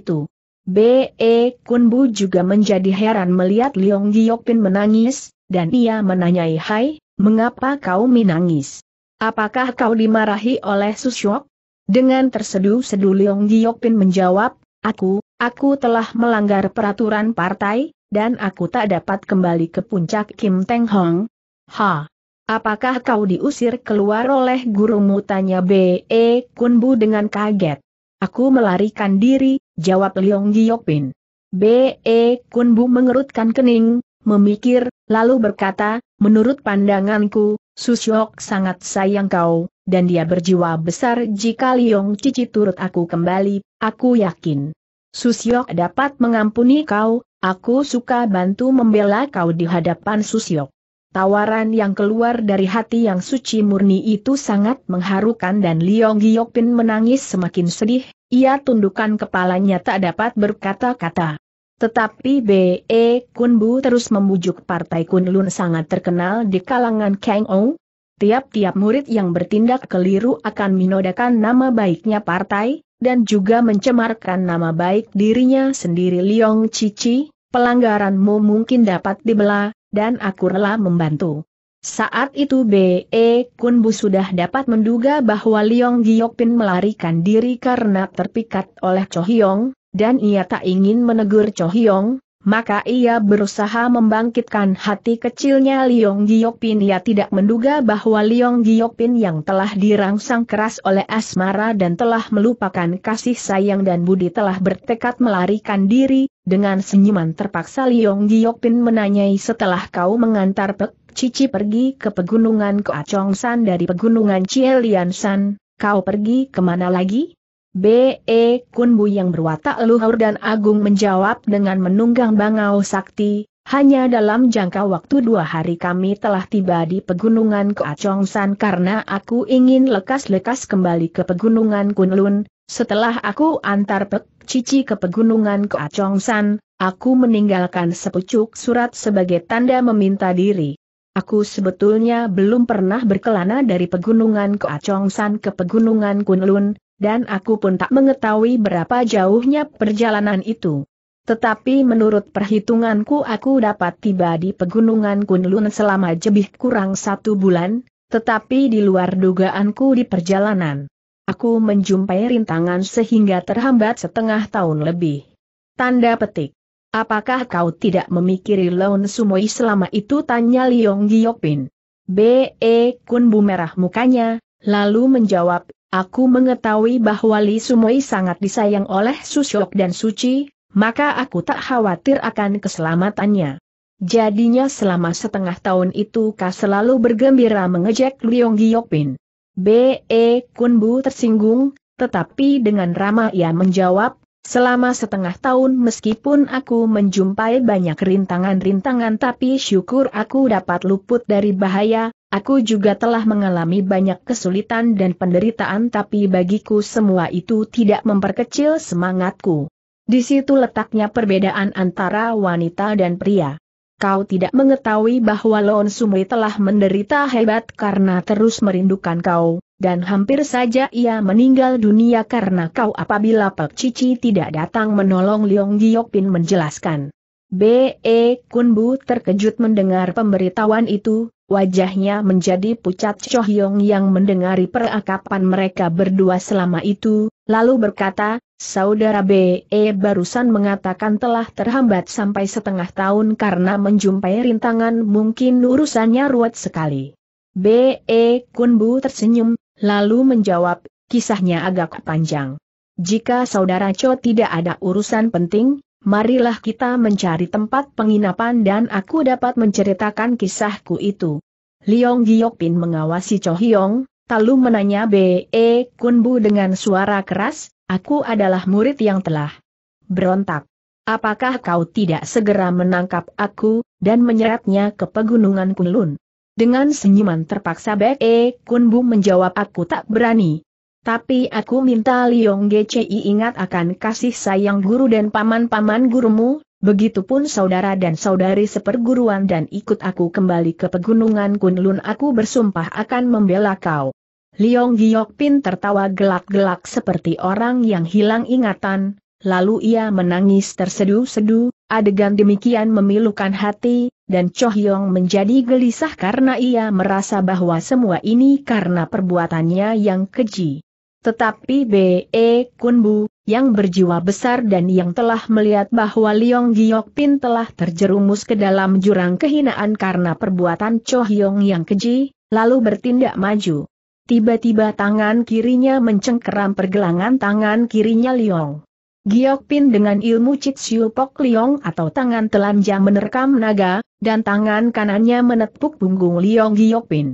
[SPEAKER 1] itu. B.E. Kunbu juga menjadi heran melihat Leong Giokpin menangis, dan ia menanyai Hai, mengapa kau menangis? Apakah kau dimarahi oleh Susyok? Dengan terseduh-seduh Leong Giokpin menjawab, aku, Aku telah melanggar peraturan partai, dan aku tak dapat kembali ke puncak Kim Teng Hong. Ha! Apakah kau diusir keluar oleh gurumu? Tanya B.E. E Kunbu dengan kaget. Aku melarikan diri, jawab Leong Giokpin. B.E. E Kunbu mengerutkan kening, memikir, lalu berkata, menurut pandanganku, Susyok sangat sayang kau, dan dia berjiwa besar jika Leong Cici turut aku kembali, aku yakin. Susyok dapat mengampuni kau, aku suka bantu membela kau di hadapan Susyok. Tawaran yang keluar dari hati yang suci murni itu sangat mengharukan dan Liong Giokpin menangis semakin sedih, ia tundukkan kepalanya tak dapat berkata-kata. Tetapi B.E. E Kunbu terus membujuk Partai Kunlun sangat terkenal di kalangan Kang Ou. Tiap-tiap murid yang bertindak keliru akan menodakan nama baiknya partai, dan juga mencemarkan nama baik dirinya sendiri Liong Cici, pelanggaranmu mungkin dapat dibela, dan aku rela membantu. Saat itu B.E. Kunbu sudah dapat menduga bahwa Liong Giokpin melarikan diri karena terpikat oleh Cho Hyong, dan ia tak ingin menegur Cho Hyong maka ia berusaha membangkitkan hati kecilnya Liong Giokpin. Ia tidak menduga bahwa Liong Giokpin yang telah dirangsang keras oleh asmara dan telah melupakan kasih sayang dan budi telah bertekad melarikan diri, dengan senyuman terpaksa Liong Giokpin menanyai setelah kau mengantar Pek Cici pergi ke pegunungan Koacongsan dari pegunungan San, kau pergi kemana lagi? B.E. Kunbu yang berwatak luhur dan agung menjawab dengan menunggang bangau sakti, hanya dalam jangka waktu dua hari kami telah tiba di pegunungan Keacongsan karena aku ingin lekas-lekas kembali ke pegunungan Kunlun. Setelah aku antar Pek Cici ke pegunungan Keacongsan, aku meninggalkan sepucuk surat sebagai tanda meminta diri. Aku sebetulnya belum pernah berkelana dari pegunungan Keacongsan ke pegunungan Kunlun, dan aku pun tak mengetahui berapa jauhnya perjalanan itu. Tetapi menurut perhitunganku aku dapat tiba di pegunungan Kunlun selama jebih kurang satu bulan, tetapi di luar dugaanku di perjalanan. Aku menjumpai rintangan sehingga terhambat setengah tahun lebih. Tanda petik. Apakah kau tidak memikiri Lon Sumoi selama itu tanya Liong Giopin. B.E. Kun bumerah mukanya, lalu menjawab, Aku mengetahui bahwa Li Sumoi sangat disayang oleh Susyok dan Suci, maka aku tak khawatir akan keselamatannya. Jadinya selama setengah tahun itu kau selalu bergembira mengejek Liong Giokpin. B.E. E Kunbu tersinggung, tetapi dengan ramah ia menjawab, Selama setengah tahun meskipun aku menjumpai banyak rintangan-rintangan tapi syukur aku dapat luput dari bahaya, aku juga telah mengalami banyak kesulitan dan penderitaan tapi bagiku semua itu tidak memperkecil semangatku. Di situ letaknya perbedaan antara wanita dan pria kau tidak mengetahui bahwa Lon Sumri telah menderita hebat karena terus merindukan kau, dan hampir saja ia meninggal dunia karena kau apabila Pak Cici tidak datang menolong Leong Giokpin menjelaskan. B.E. Kun Bu terkejut mendengar pemberitahuan itu, wajahnya menjadi pucat Chohyong yang mendengari perakapan mereka berdua selama itu, lalu berkata, Saudara BE barusan mengatakan telah terhambat sampai setengah tahun karena menjumpai rintangan mungkin urusannya ruwet sekali. BE Kunbu tersenyum, lalu menjawab, kisahnya agak panjang. Jika saudara Cho tidak ada urusan penting, marilah kita mencari tempat penginapan dan aku dapat menceritakan kisahku itu. Liong Giokpin mengawasi Cho Hyong, lalu menanya BE Kunbu dengan suara keras, Aku adalah murid yang telah berontak. Apakah kau tidak segera menangkap aku, dan menyeretnya ke pegunungan Kunlun? Dengan senyuman terpaksa Beke Kunbu menjawab aku tak berani. Tapi aku minta Liong Gci ingat akan kasih sayang guru dan paman-paman gurumu, begitupun saudara dan saudari seperguruan dan ikut aku kembali ke pegunungan Kunlun aku bersumpah akan membela kau. Liong Giok Pin tertawa gelak-gelak seperti orang yang hilang ingatan, lalu ia menangis tersedu-sedu. adegan demikian memilukan hati, dan Cho Hyong menjadi gelisah karena ia merasa bahwa semua ini karena perbuatannya yang keji. Tetapi B.E. E Kunbu, yang berjiwa besar dan yang telah melihat bahwa Liong Giok Pin telah terjerumus ke dalam jurang kehinaan karena perbuatan Cho Hyong yang keji, lalu bertindak maju. Tiba-tiba tangan kirinya mencengkeram pergelangan tangan kirinya Liong. Giok Pin dengan ilmu Chit Pok Liong atau tangan telanjang menerkam naga, dan tangan kanannya menepuk punggung Liong Giok Pin.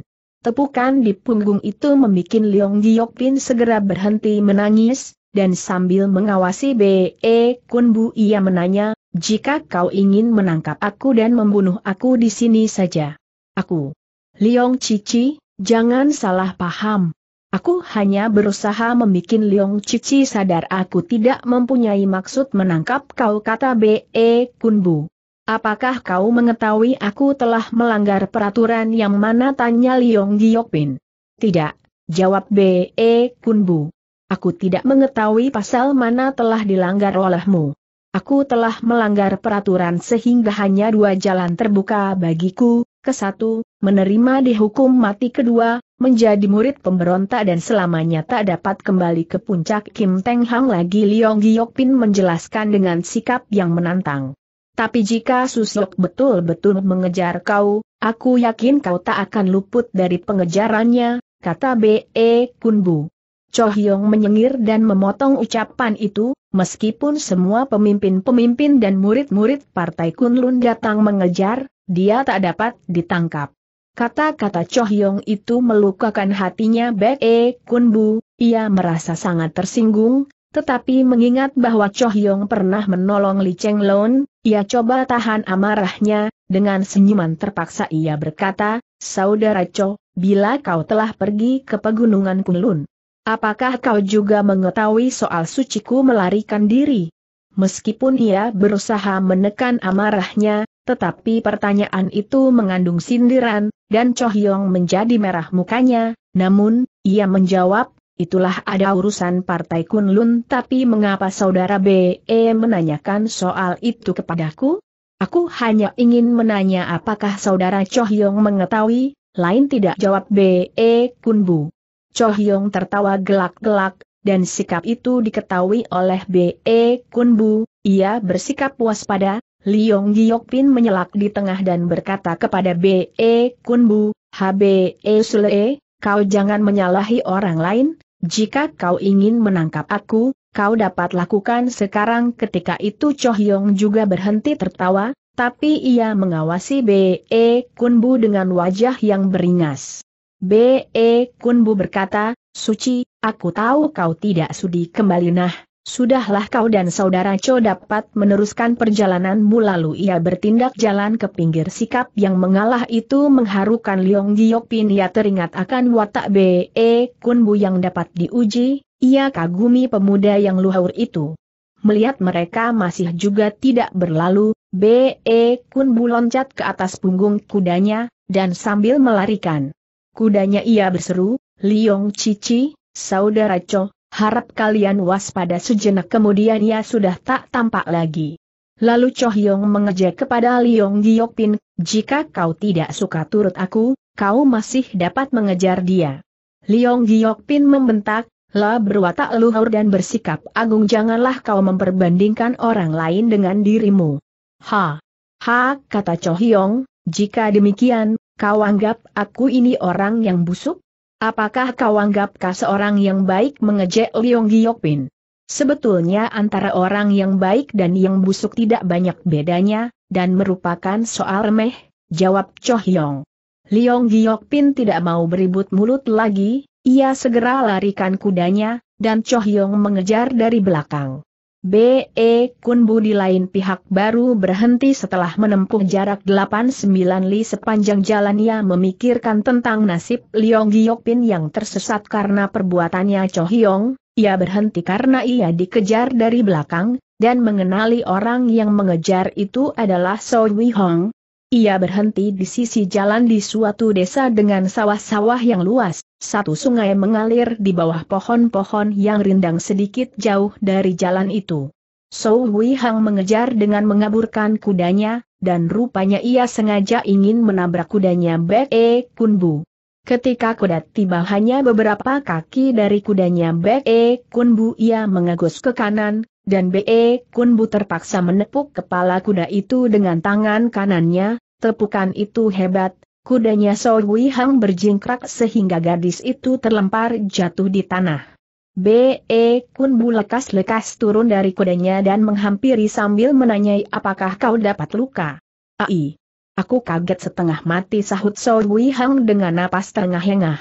[SPEAKER 1] Tepukan di punggung itu membuat Liong Giok Pin segera berhenti menangis, dan sambil mengawasi B.E. Kun ia menanya, jika kau ingin menangkap aku dan membunuh aku di sini saja. Aku. Liong Cici, Jangan salah paham. Aku hanya berusaha membuat Liong Cici sadar aku tidak mempunyai maksud menangkap kau kata B.E. Kunbu. Apakah kau mengetahui aku telah melanggar peraturan yang mana tanya Liong Giokpin? Tidak, jawab B.E. Kunbu. Aku tidak mengetahui pasal mana telah dilanggar olehmu. Aku telah melanggar peraturan sehingga hanya dua jalan terbuka bagiku, kesatu, menerima dihukum mati kedua, menjadi murid pemberontak dan selamanya tak dapat kembali ke puncak Kim Teng Hang lagi Leong Giokpin menjelaskan dengan sikap yang menantang. Tapi jika Susok betul-betul mengejar kau, aku yakin kau tak akan luput dari pengejarannya, kata B.E. Kunbu. Cho Hyong menyengir dan memotong ucapan itu, meskipun semua pemimpin-pemimpin dan murid-murid Partai Kunlun datang mengejar, dia tak dapat ditangkap. Kata-kata Chohyong itu melukakan hatinya Bek E Kunbu, ia merasa sangat tersinggung, tetapi mengingat bahwa Chohyong pernah menolong Li Cheng Lon, ia coba tahan amarahnya, dengan senyuman terpaksa ia berkata, Saudara Cho, bila kau telah pergi ke pegunungan Kunlun, apakah kau juga mengetahui soal suciku melarikan diri? Meskipun ia berusaha menekan amarahnya, tetapi pertanyaan itu mengandung sindiran, dan Cho Hyong menjadi merah mukanya, namun, ia menjawab, itulah ada urusan Partai Kunlun tapi mengapa saudara BE menanyakan soal itu kepadaku? Aku hanya ingin menanya apakah saudara Cho Hyong mengetahui, lain tidak jawab BE Kunbu. Cho Hyong tertawa gelak-gelak, dan sikap itu diketahui oleh B.E. Kunbu, ia bersikap waspada, Liong Giokpin menyelak di tengah dan berkata kepada B.E. Kunbu, H.B.E. Sule, kau jangan menyalahi orang lain, jika kau ingin menangkap aku, kau dapat lakukan sekarang ketika itu Cho Hyong juga berhenti tertawa, tapi ia mengawasi B.E. Kunbu dengan wajah yang beringas. B.E. Kunbu berkata, Suci, aku tahu kau tidak sudi kembali nah, Sudahlah kau dan saudara Cho dapat meneruskan perjalananmu lalu ia bertindak jalan ke pinggir sikap yang mengalah itu mengharukan Leong Pin ia teringat akan watak B.E. Kunbu yang dapat diuji, ia kagumi pemuda yang luhur itu. Melihat mereka masih juga tidak berlalu, B.E. Kunbu loncat ke atas punggung kudanya, dan sambil melarikan. Kudanya ia berseru, Leong Cici, saudara Cho, Harap kalian waspada sejenak kemudian ia sudah tak tampak lagi. Lalu Choh Yong mengejek kepada Liong Giokpin, jika kau tidak suka turut aku, kau masih dapat mengejar dia. Liong Giokpin membentak, La berwatak luhur dan bersikap agung janganlah kau memperbandingkan orang lain dengan dirimu. Ha! Ha! kata Choh Yong, jika demikian, kau anggap aku ini orang yang busuk? Apakah kau anggapkah seorang yang baik mengejek Liong Giokpin? Sebetulnya antara orang yang baik dan yang busuk tidak banyak bedanya, dan merupakan soal remeh, jawab Cho Hyong. Liong Giokpin tidak mau beribut mulut lagi, ia segera larikan kudanya, dan Cho Hyong mengejar dari belakang. B.E. Kunbu di lain pihak baru berhenti setelah menempuh jarak 8-9 li sepanjang jalan ia memikirkan tentang nasib Liong Giokpin yang tersesat karena perbuatannya Cho Hyong, ia berhenti karena ia dikejar dari belakang, dan mengenali orang yang mengejar itu adalah So Wi Hong, ia berhenti di sisi jalan di suatu desa dengan sawah-sawah yang luas, satu sungai mengalir di bawah pohon-pohon yang rindang sedikit jauh dari jalan itu. So Hui Hang mengejar dengan mengaburkan kudanya, dan rupanya ia sengaja ingin menabrak kudanya Bek E Kunbu. Ketika kuda tiba hanya beberapa kaki dari kudanya Bek E Kunbu ia mengagus ke kanan, dan B.E. Kunbu terpaksa menepuk kepala kuda itu dengan tangan kanannya, tepukan itu hebat, kudanya So Wei Hang berjingkrak sehingga gadis itu terlempar jatuh di tanah. B.E. Kunbu lekas-lekas turun dari kudanya dan menghampiri sambil menanyai apakah kau dapat luka. Ai. Aku kaget setengah mati sahut So Wei Hang dengan napas tengah engah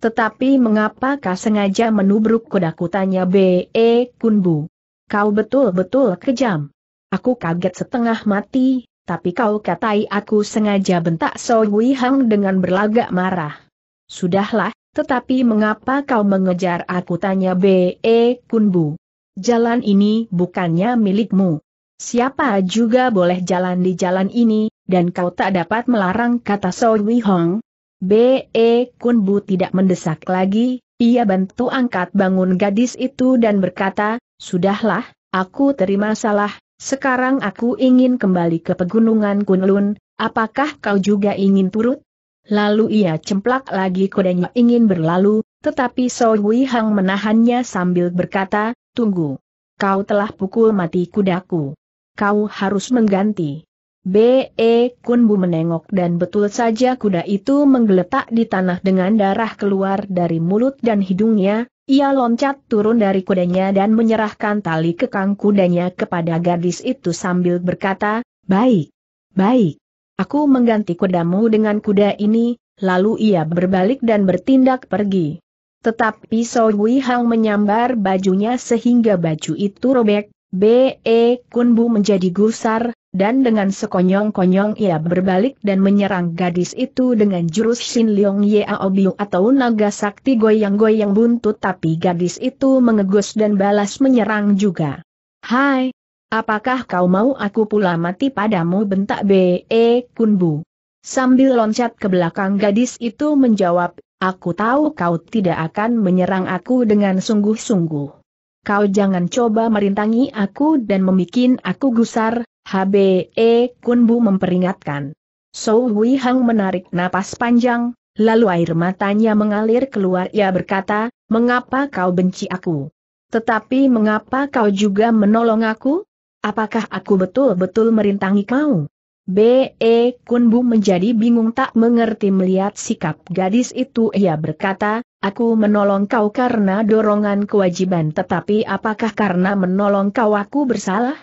[SPEAKER 1] Tetapi mengapakah sengaja menubruk kuda kutanya B.E. Kunbu? Kau betul-betul kejam. Aku kaget setengah mati, tapi kau katai aku sengaja bentak So Wei Hang dengan berlagak marah. Sudahlah, tetapi mengapa kau mengejar aku tanya B.E. Kunbu. Jalan ini bukannya milikmu. Siapa juga boleh jalan di jalan ini, dan kau tak dapat melarang kata So Wei Hong. B.E. Kunbu tidak mendesak lagi, ia bantu angkat bangun gadis itu dan berkata, Sudahlah, aku terima salah, sekarang aku ingin kembali ke pegunungan Kunlun, apakah kau juga ingin turut? Lalu ia cemplak lagi kudanya ingin berlalu, tetapi So Hui Hang menahannya sambil berkata, tunggu. Kau telah pukul mati kudaku. Kau harus mengganti. B.E. Kunbu menengok dan betul saja kuda itu menggeletak di tanah dengan darah keluar dari mulut dan hidungnya, ia loncat turun dari kudanya dan menyerahkan tali kekang kudanya kepada gadis itu sambil berkata, Baik, baik. Aku mengganti kudamu dengan kuda ini, lalu ia berbalik dan bertindak pergi. Tetapi So Wei Hang menyambar bajunya sehingga baju itu robek, B.E. Kunbu menjadi gusar, dan dengan sekonyong-konyong ia berbalik dan menyerang gadis itu dengan jurus Shin Leong Yao Biu atau naga sakti goyang-goyang buntut tapi gadis itu mengegus dan balas menyerang juga. Hai, apakah kau mau aku pula mati padamu bentak B.E. E Kunbu. Sambil loncat ke belakang gadis itu menjawab, aku tahu kau tidak akan menyerang aku dengan sungguh-sungguh kau jangan coba merintangi aku dan memikin aku gusar, HBE Kunbu memperingatkan. Sou Hui Hang menarik napas panjang, lalu air matanya mengalir keluar ia berkata, mengapa kau benci aku? Tetapi mengapa kau juga menolong aku? Apakah aku betul-betul merintangi kau? B.E. Kunbu menjadi bingung tak mengerti melihat sikap gadis itu ia berkata, aku menolong kau karena dorongan kewajiban tetapi apakah karena menolong kau aku bersalah?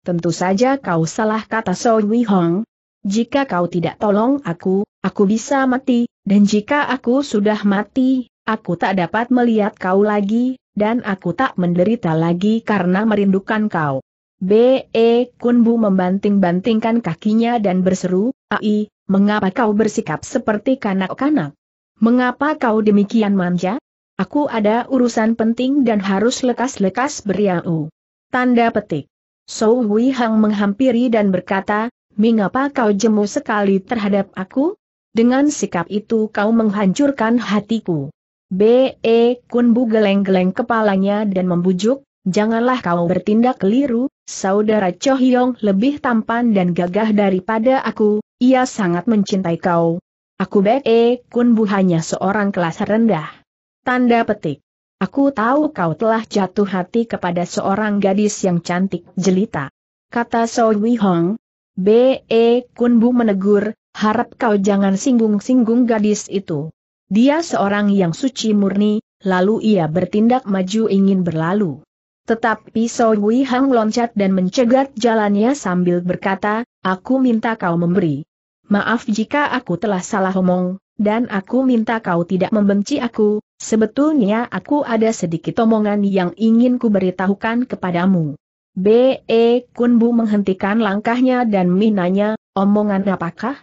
[SPEAKER 1] Tentu saja kau salah kata So Wei Hong. Jika kau tidak tolong aku, aku bisa mati, dan jika aku sudah mati, aku tak dapat melihat kau lagi, dan aku tak menderita lagi karena merindukan kau. B.E. Kunbu membanting-bantingkan kakinya dan berseru, Ai, mengapa kau bersikap seperti kanak-kanak? Mengapa kau demikian manja? Aku ada urusan penting dan harus lekas-lekas beriau. Tanda petik. So Hui Hang menghampiri dan berkata, Mengapa kau jemu sekali terhadap aku? Dengan sikap itu kau menghancurkan hatiku. B.E. Kunbu geleng-geleng kepalanya dan membujuk, janganlah kau bertindak keliru, Saudara Cho Hyong lebih tampan dan gagah daripada aku, ia sangat mencintai kau. Aku baik E Kun Bu hanya seorang kelas rendah. Tanda petik. Aku tahu kau telah jatuh hati kepada seorang gadis yang cantik jelita. Kata So Wi Hong. B. E. Kun Bu menegur, harap kau jangan singgung-singgung gadis itu. Dia seorang yang suci murni, lalu ia bertindak maju ingin berlalu. Tetapi So Wei Hang loncat dan mencegat jalannya sambil berkata, aku minta kau memberi. Maaf jika aku telah salah omong, dan aku minta kau tidak membenci aku, sebetulnya aku ada sedikit omongan yang ingin kuberitahukan kepadamu. B.E. Kunbu menghentikan langkahnya dan minanya, omongan apakah?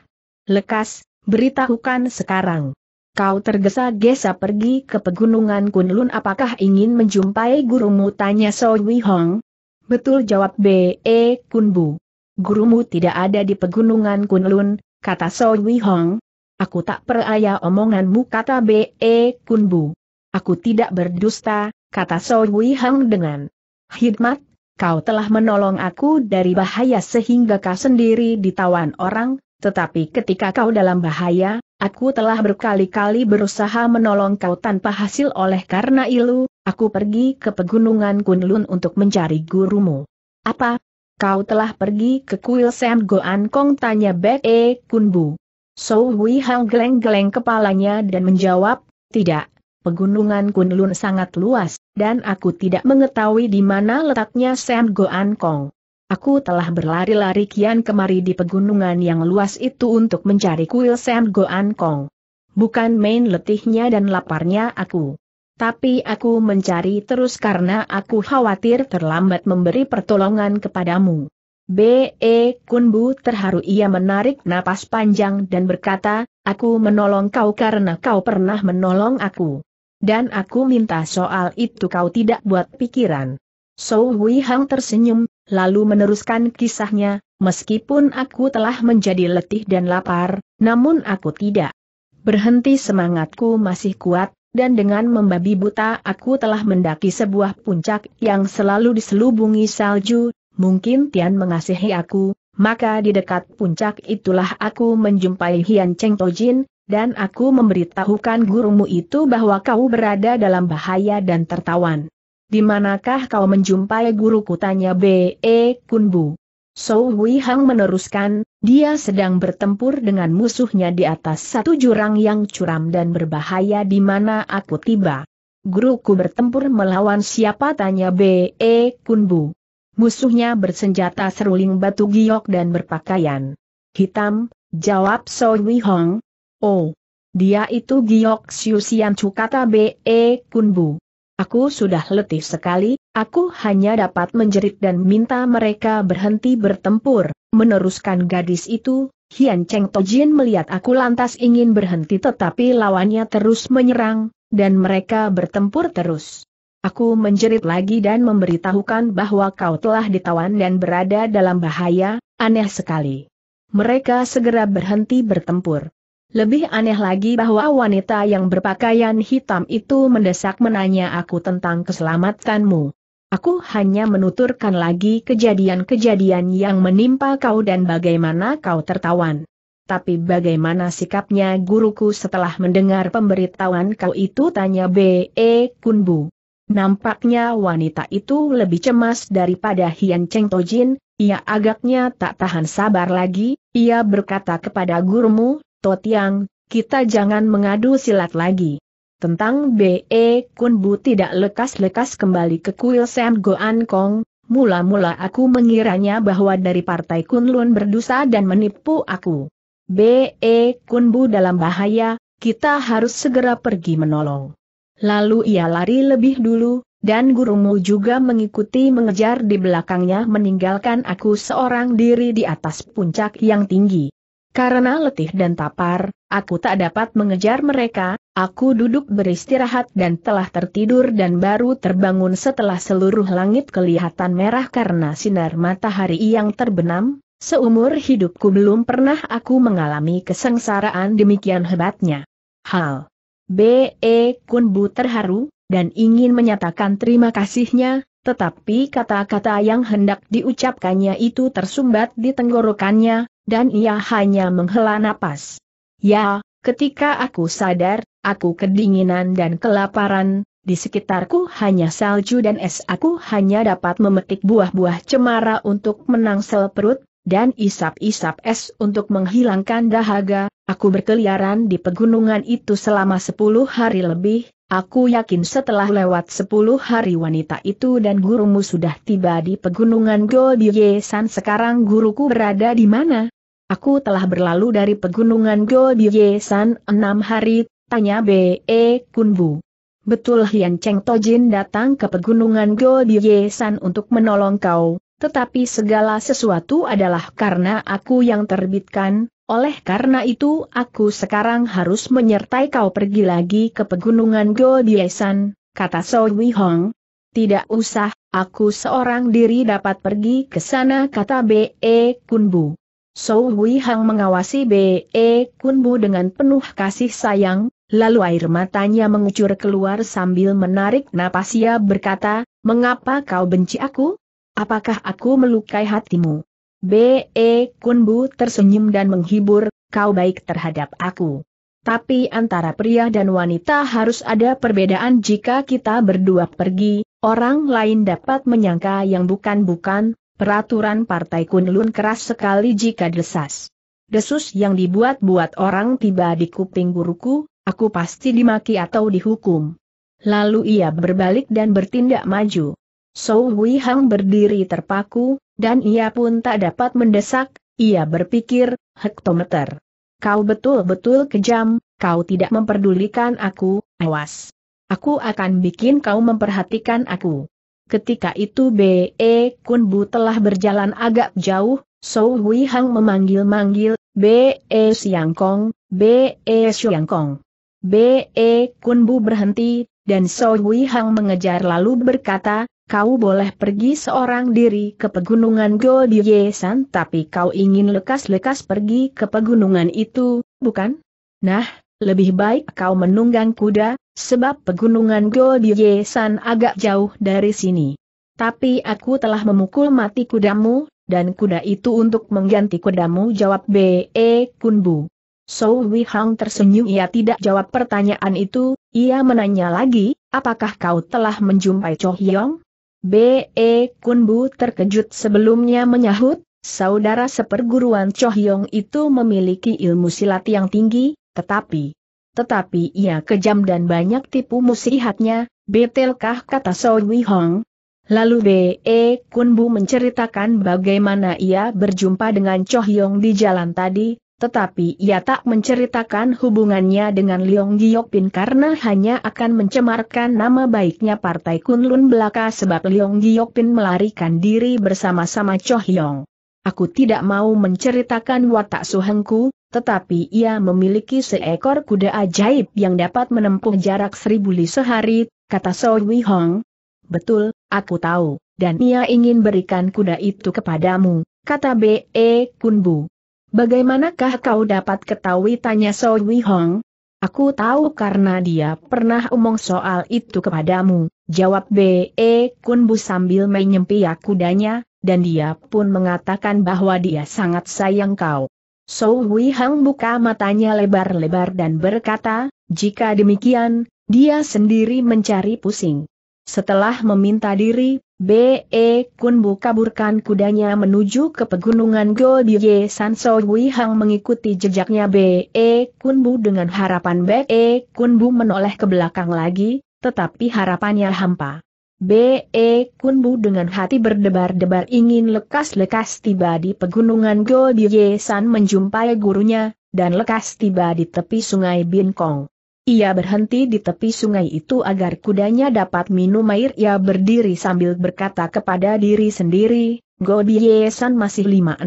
[SPEAKER 1] Lekas, beritahukan sekarang kau tergesa-gesa pergi ke pegunungan Kunlun apakah ingin menjumpai gurumu tanya So Wei Hong? Betul jawab B.E. E Kunbu. Gurumu tidak ada di pegunungan Kunlun, kata So Wei Hong. Aku tak peraya omonganmu kata B.E. E Kunbu. Aku tidak berdusta, kata So Wei Hong dengan hikmat kau telah menolong aku dari bahaya sehingga kau sendiri ditawan orang, tetapi ketika kau dalam bahaya, Aku telah berkali-kali berusaha menolong kau tanpa hasil oleh karena ilu, aku pergi ke pegunungan Kunlun untuk mencari gurumu. Apa? Kau telah pergi ke kuil Sam Goan Kong tanya Bek E Kunbu. So Hui Hang geleng-geleng kepalanya dan menjawab, tidak, pegunungan Kunlun sangat luas, dan aku tidak mengetahui di mana letaknya Sam Goan Kong. Aku telah berlari-lari kian kemari di pegunungan yang luas itu untuk mencari kuil Sam Goan Kong. Bukan main letihnya dan laparnya aku. Tapi aku mencari terus karena aku khawatir terlambat memberi pertolongan kepadamu. B.E. Kunbu terharu ia menarik napas panjang dan berkata, aku menolong kau karena kau pernah menolong aku. Dan aku minta soal itu kau tidak buat pikiran. So Hui Hang tersenyum, lalu meneruskan kisahnya, meskipun aku telah menjadi letih dan lapar, namun aku tidak berhenti semangatku masih kuat, dan dengan membabi buta aku telah mendaki sebuah puncak yang selalu diselubungi salju, mungkin Tian mengasihi aku, maka di dekat puncak itulah aku menjumpai Hian Cheng Tojin, dan aku memberitahukan gurumu itu bahwa kau berada dalam bahaya dan tertawan. Di manakah kau menjumpai guruku tanya B.E. Kunbu? Sou Hui Hang meneruskan, dia sedang bertempur dengan musuhnya di atas satu jurang yang curam dan berbahaya di mana aku tiba. Guruku bertempur melawan siapa tanya B.E. Kunbu. Musuhnya bersenjata seruling batu giok dan berpakaian hitam, jawab Sou Hui Hang. Oh, dia itu giok Siu Sian Cukata B.E. Kunbu. Aku sudah letih sekali, aku hanya dapat menjerit dan minta mereka berhenti bertempur. Meneruskan gadis itu, Hian Cheng Tojin melihat aku lantas ingin berhenti tetapi lawannya terus menyerang, dan mereka bertempur terus. Aku menjerit lagi dan memberitahukan bahwa kau telah ditawan dan berada dalam bahaya, aneh sekali. Mereka segera berhenti bertempur. Lebih aneh lagi bahwa wanita yang berpakaian hitam itu mendesak menanya aku tentang keselamatanmu. Aku hanya menuturkan lagi kejadian-kejadian yang menimpa kau dan bagaimana kau tertawan. Tapi bagaimana sikapnya guruku setelah mendengar pemberitahuan kau itu tanya B.E. Kunbu. Nampaknya wanita itu lebih cemas daripada Hian Cheng Tojin, ia agaknya tak tahan sabar lagi, ia berkata kepada gurumu, Totiang, kita jangan mengadu silat lagi. Tentang B.E. Kun Bu tidak lekas-lekas kembali ke kuil Sam Goan Kong, mula-mula aku mengiranya bahwa dari partai Kunlun berdosa dan menipu aku. B.E. Kun Bu dalam bahaya, kita harus segera pergi menolong. Lalu ia lari lebih dulu, dan gurumu juga mengikuti mengejar di belakangnya meninggalkan aku seorang diri di atas puncak yang tinggi. Karena letih dan tapar, aku tak dapat mengejar mereka, aku duduk beristirahat dan telah tertidur dan baru terbangun setelah seluruh langit kelihatan merah karena sinar matahari yang terbenam, seumur hidupku belum pernah aku mengalami kesengsaraan demikian hebatnya. Hal B.E. Kunbu terharu, dan ingin menyatakan terima kasihnya, tetapi kata-kata yang hendak diucapkannya itu tersumbat di tenggorokannya, dan ia hanya menghela napas. Ya, ketika aku sadar, aku kedinginan dan kelaparan, di sekitarku hanya salju dan es aku hanya dapat memetik buah-buah cemara untuk menangsel perut, dan isap-isap es untuk menghilangkan dahaga, aku berkeliaran di pegunungan itu selama sepuluh hari lebih, Aku yakin setelah lewat sepuluh hari wanita itu dan gurumu sudah tiba di pegunungan Goldie San sekarang guruku berada di mana? Aku telah berlalu dari pegunungan Gobiye San enam hari, tanya B.E. Kunbu. Betul Hian Cheng Tojin datang ke pegunungan Gobiye San untuk menolong kau, tetapi segala sesuatu adalah karena aku yang terbitkan, oleh karena itu aku sekarang harus menyertai kau pergi lagi ke pegunungan Gobiye San, kata So Wei Hong. Tidak usah, aku seorang diri dapat pergi ke sana kata B.E. Kunbu. Sou Hui Hang mengawasi B.E. Kunbu dengan penuh kasih sayang, lalu air matanya mengucur keluar sambil menarik napas ia berkata, Mengapa kau benci aku? Apakah aku melukai hatimu? B.E. Kunbu tersenyum dan menghibur, kau baik terhadap aku. Tapi antara pria dan wanita harus ada perbedaan jika kita berdua pergi, orang lain dapat menyangka yang bukan-bukan, Peraturan Partai Kunlun keras sekali jika desas. Desus yang dibuat-buat orang tiba di kuping guruku, aku pasti dimaki atau dihukum. Lalu ia berbalik dan bertindak maju. Sou Hui Hang berdiri terpaku, dan ia pun tak dapat mendesak, ia berpikir, hektometer. Kau betul-betul kejam, kau tidak memperdulikan aku, awas. Aku akan bikin kau memperhatikan aku. Ketika itu B.E. Kun Bu telah berjalan agak jauh, So Hui Hang memanggil-manggil, B.E. Siang Kong, B.E. Siang Kong. B.E. Kun Bu berhenti, dan So Hui Hang mengejar lalu berkata, kau boleh pergi seorang diri ke pegunungan Goldiye San tapi kau ingin lekas-lekas pergi ke pegunungan itu, bukan? Nah, lebih baik kau menunggang kuda, sebab pegunungan Goldiye agak jauh dari sini. Tapi aku telah memukul mati kudamu, dan kuda itu untuk mengganti kudamu jawab B.E. Kunbu. So Hang tersenyum ia tidak jawab pertanyaan itu, ia menanya lagi, apakah kau telah menjumpai Cho Hyong? B.E. Kunbu terkejut sebelumnya menyahut, saudara seperguruan Cho Hyong itu memiliki ilmu silat yang tinggi, tetapi, tetapi ia kejam dan banyak tipu muslihatnya, betelkah kata So Wei Hong? Lalu B.E. Kun Bu menceritakan bagaimana ia berjumpa dengan Cho Hyong di jalan tadi, tetapi ia tak menceritakan hubungannya dengan Leong Giok Pin karena hanya akan mencemarkan nama baiknya Partai Kunlun belaka sebab Leong Giok Pin melarikan diri bersama-sama Cho Hyong. Aku tidak mau menceritakan watak suhengku, tetapi ia memiliki seekor kuda ajaib yang dapat menempuh jarak seribu li sehari, kata So Wei Hong. Betul, aku tahu, dan ia ingin berikan kuda itu kepadamu, kata B.E. Kunbu. Bagaimanakah kau dapat ketahui tanya So Wei Hong? Aku tahu karena dia pernah omong soal itu kepadamu, jawab B.E. Kunbu sambil menyempia kudanya, dan dia pun mengatakan bahwa dia sangat sayang kau. So Hui Hang buka matanya lebar-lebar dan berkata, jika demikian, dia sendiri mencari pusing. Setelah meminta diri, B.E. E Kun kaburkan kudanya menuju ke pegunungan Gobiye San So Hui Hang mengikuti jejaknya B.E. E Kun dengan harapan B.E. E Kun menoleh ke belakang lagi, tetapi harapannya hampa. B.E. Kunbu dengan hati berdebar-debar ingin lekas-lekas tiba di pegunungan Goldie San menjumpai gurunya, dan lekas tiba di tepi sungai Bin Kong. Ia berhenti di tepi sungai itu agar kudanya dapat minum air ia berdiri sambil berkata kepada diri sendiri, Goldie San masih 5-600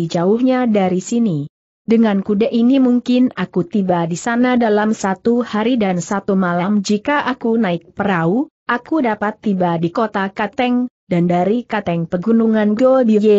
[SPEAKER 1] li jauhnya dari sini. Dengan kuda ini mungkin aku tiba di sana dalam satu hari dan satu malam jika aku naik perahu, Aku dapat tiba di kota Kateng, dan dari Kateng pegunungan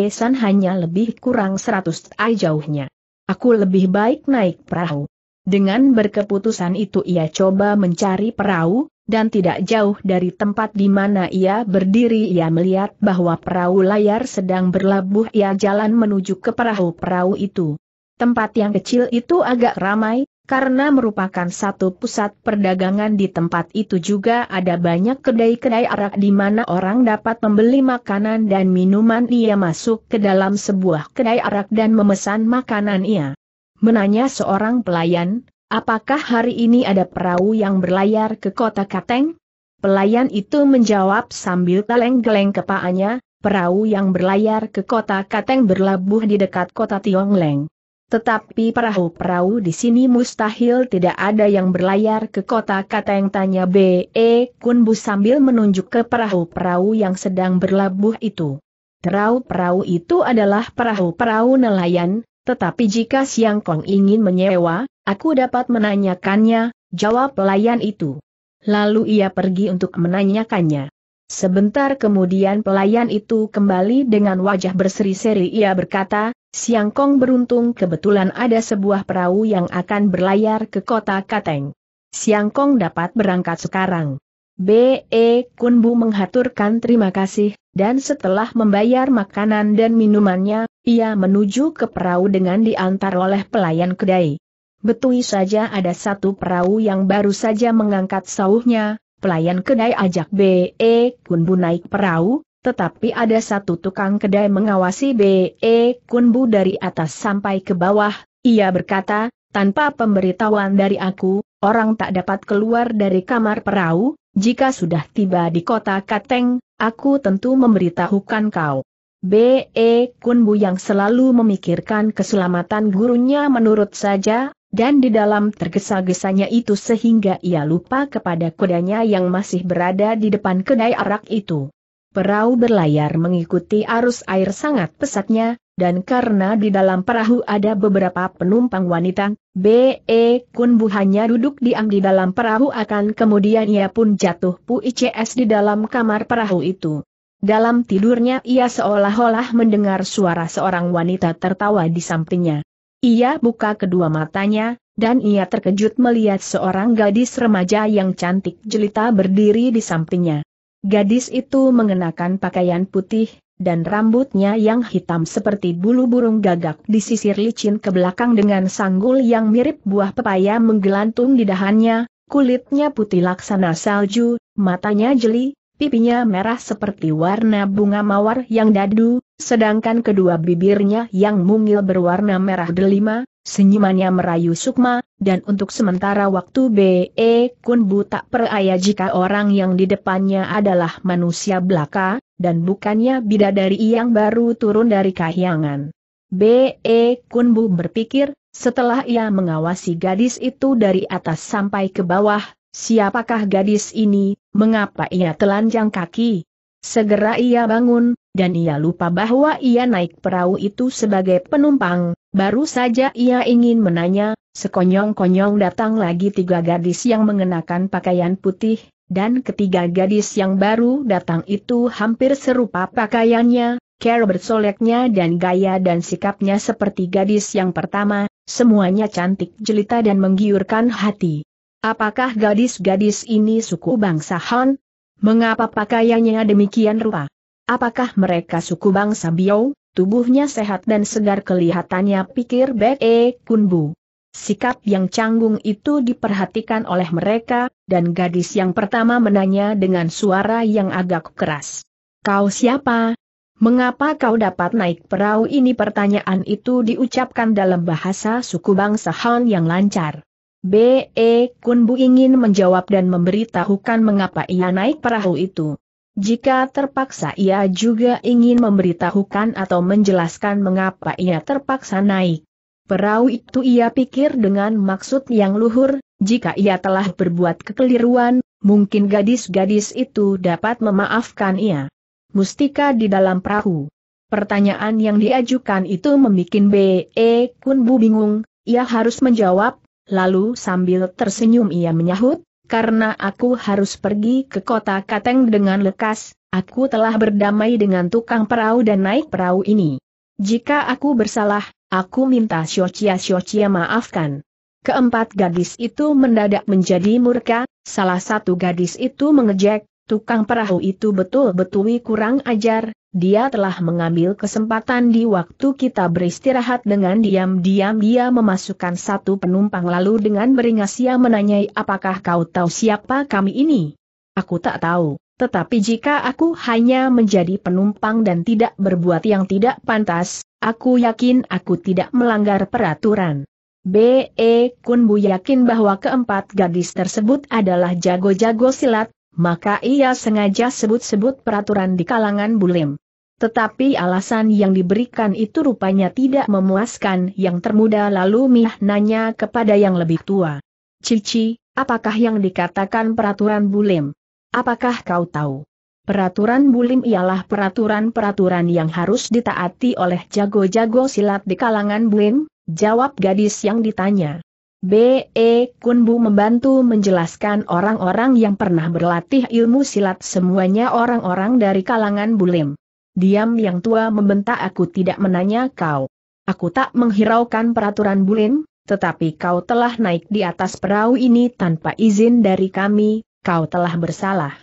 [SPEAKER 1] San hanya lebih kurang seratus ai jauhnya. Aku lebih baik naik perahu. Dengan berkeputusan itu ia coba mencari perahu, dan tidak jauh dari tempat di mana ia berdiri ia melihat bahwa perahu layar sedang berlabuh ia jalan menuju ke perahu-perahu itu. Tempat yang kecil itu agak ramai, karena merupakan satu pusat perdagangan di tempat itu juga ada banyak kedai-kedai arak di mana orang dapat membeli makanan dan minuman ia masuk ke dalam sebuah kedai arak dan memesan makanan ia. Menanya seorang pelayan, apakah hari ini ada perahu yang berlayar ke kota Kateng? Pelayan itu menjawab sambil geleng-geleng kepaanya, perahu yang berlayar ke kota Kateng berlabuh di dekat kota Tiongleng. Tetapi perahu-perahu di sini mustahil tidak ada yang berlayar ke kota kata yang tanya B.E. Kunbu sambil menunjuk ke perahu-perahu yang sedang berlabuh itu. Perahu-perahu itu adalah perahu-perahu nelayan, tetapi jika Siang Kong ingin menyewa, aku dapat menanyakannya, jawab pelayan itu. Lalu ia pergi untuk menanyakannya. Sebentar kemudian pelayan itu kembali dengan wajah berseri-seri ia berkata, Siang Kong beruntung kebetulan ada sebuah perahu yang akan berlayar ke kota Kateng. Siang Kong dapat berangkat sekarang. B.E. Kunbu menghaturkan terima kasih, dan setelah membayar makanan dan minumannya, ia menuju ke perahu dengan diantar oleh pelayan kedai. Betui saja ada satu perahu yang baru saja mengangkat sauhnya, pelayan kedai ajak B.E. Kunbu naik perahu, tetapi ada satu tukang kedai mengawasi B.E. Kunbu dari atas sampai ke bawah, ia berkata, tanpa pemberitahuan dari aku, orang tak dapat keluar dari kamar perahu, jika sudah tiba di kota Kateng, aku tentu memberitahukan kau. B.E. Kunbu yang selalu memikirkan keselamatan gurunya menurut saja, dan di dalam tergesa-gesanya itu sehingga ia lupa kepada kudanya yang masih berada di depan kedai arak itu. Perahu berlayar mengikuti arus air sangat pesatnya, dan karena di dalam perahu ada beberapa penumpang wanita, B.E. Kunbu hanya duduk diam di dalam perahu akan kemudian ia pun jatuh pu-ICS di dalam kamar perahu itu. Dalam tidurnya ia seolah-olah mendengar suara seorang wanita tertawa di sampingnya. Ia buka kedua matanya, dan ia terkejut melihat seorang gadis remaja yang cantik jelita berdiri di sampingnya. Gadis itu mengenakan pakaian putih, dan rambutnya yang hitam seperti bulu burung gagak disisir licin ke belakang dengan sanggul yang mirip buah pepaya menggelantung di dahannya, kulitnya putih laksana salju, matanya jeli, pipinya merah seperti warna bunga mawar yang dadu, sedangkan kedua bibirnya yang mungil berwarna merah delima, Senyumannya merayu Sukma, dan untuk sementara waktu B.E. Kunbu tak peraya jika orang yang di depannya adalah manusia belaka, dan bukannya bidadari yang baru turun dari kahyangan. B.E. Kunbu berpikir, setelah ia mengawasi gadis itu dari atas sampai ke bawah, siapakah gadis ini, mengapa ia telanjang kaki? Segera ia bangun, dan ia lupa bahwa ia naik perahu itu sebagai penumpang, Baru saja ia ingin menanya, sekonyong-konyong datang lagi tiga gadis yang mengenakan pakaian putih, dan ketiga gadis yang baru datang itu hampir serupa pakaiannya, care bersoleknya dan gaya dan sikapnya seperti gadis yang pertama, semuanya cantik jelita dan menggiurkan hati. Apakah gadis-gadis ini suku bangsa Han? Mengapa pakaiannya demikian rupa? Apakah mereka suku bangsa Biau? tubuhnya sehat dan segar kelihatannya pikir Bek E Kunbu. Sikap yang canggung itu diperhatikan oleh mereka, dan gadis yang pertama menanya dengan suara yang agak keras. Kau siapa? Mengapa kau dapat naik perahu ini? Pertanyaan itu diucapkan dalam bahasa suku bangsa Han yang lancar. B.E. Kunbu ingin menjawab dan memberitahukan mengapa ia naik perahu itu. Jika terpaksa ia juga ingin memberitahukan atau menjelaskan mengapa ia terpaksa naik. Perahu itu ia pikir dengan maksud yang luhur, jika ia telah berbuat kekeliruan, mungkin gadis-gadis itu dapat memaafkan ia. Mustika di dalam perahu. Pertanyaan yang diajukan itu membuat B.E. Kunbu bingung, ia harus menjawab, lalu sambil tersenyum ia menyahut, karena aku harus pergi ke kota Kateng dengan lekas, aku telah berdamai dengan tukang perahu dan naik perahu ini. Jika aku bersalah, aku minta Shochia-Shochia maafkan. Keempat gadis itu mendadak menjadi murka, salah satu gadis itu mengejek, tukang perahu itu betul-betul kurang ajar, dia telah mengambil kesempatan di waktu kita beristirahat dengan diam-diam dia memasukkan satu penumpang lalu dengan beringas ia menanyai apakah kau tahu siapa kami ini? Aku tak tahu, tetapi jika aku hanya menjadi penumpang dan tidak berbuat yang tidak pantas, aku yakin aku tidak melanggar peraturan. B.E. Kun Bu yakin bahwa keempat gadis tersebut adalah jago-jago silat, maka ia sengaja sebut-sebut peraturan di kalangan Bulim. Tetapi alasan yang diberikan itu rupanya tidak memuaskan yang termuda lalu Mih nanya kepada yang lebih tua. Cici, apakah yang dikatakan peraturan bulim? Apakah kau tahu? Peraturan bulim ialah peraturan-peraturan yang harus ditaati oleh jago-jago silat di kalangan bulim, jawab gadis yang ditanya. B.E. Kunbu membantu menjelaskan orang-orang yang pernah berlatih ilmu silat semuanya orang-orang dari kalangan bulim. Diam yang tua membentak aku tidak menanya kau. Aku tak menghiraukan peraturan Bulin, tetapi kau telah naik di atas perahu ini tanpa izin dari kami, kau telah bersalah.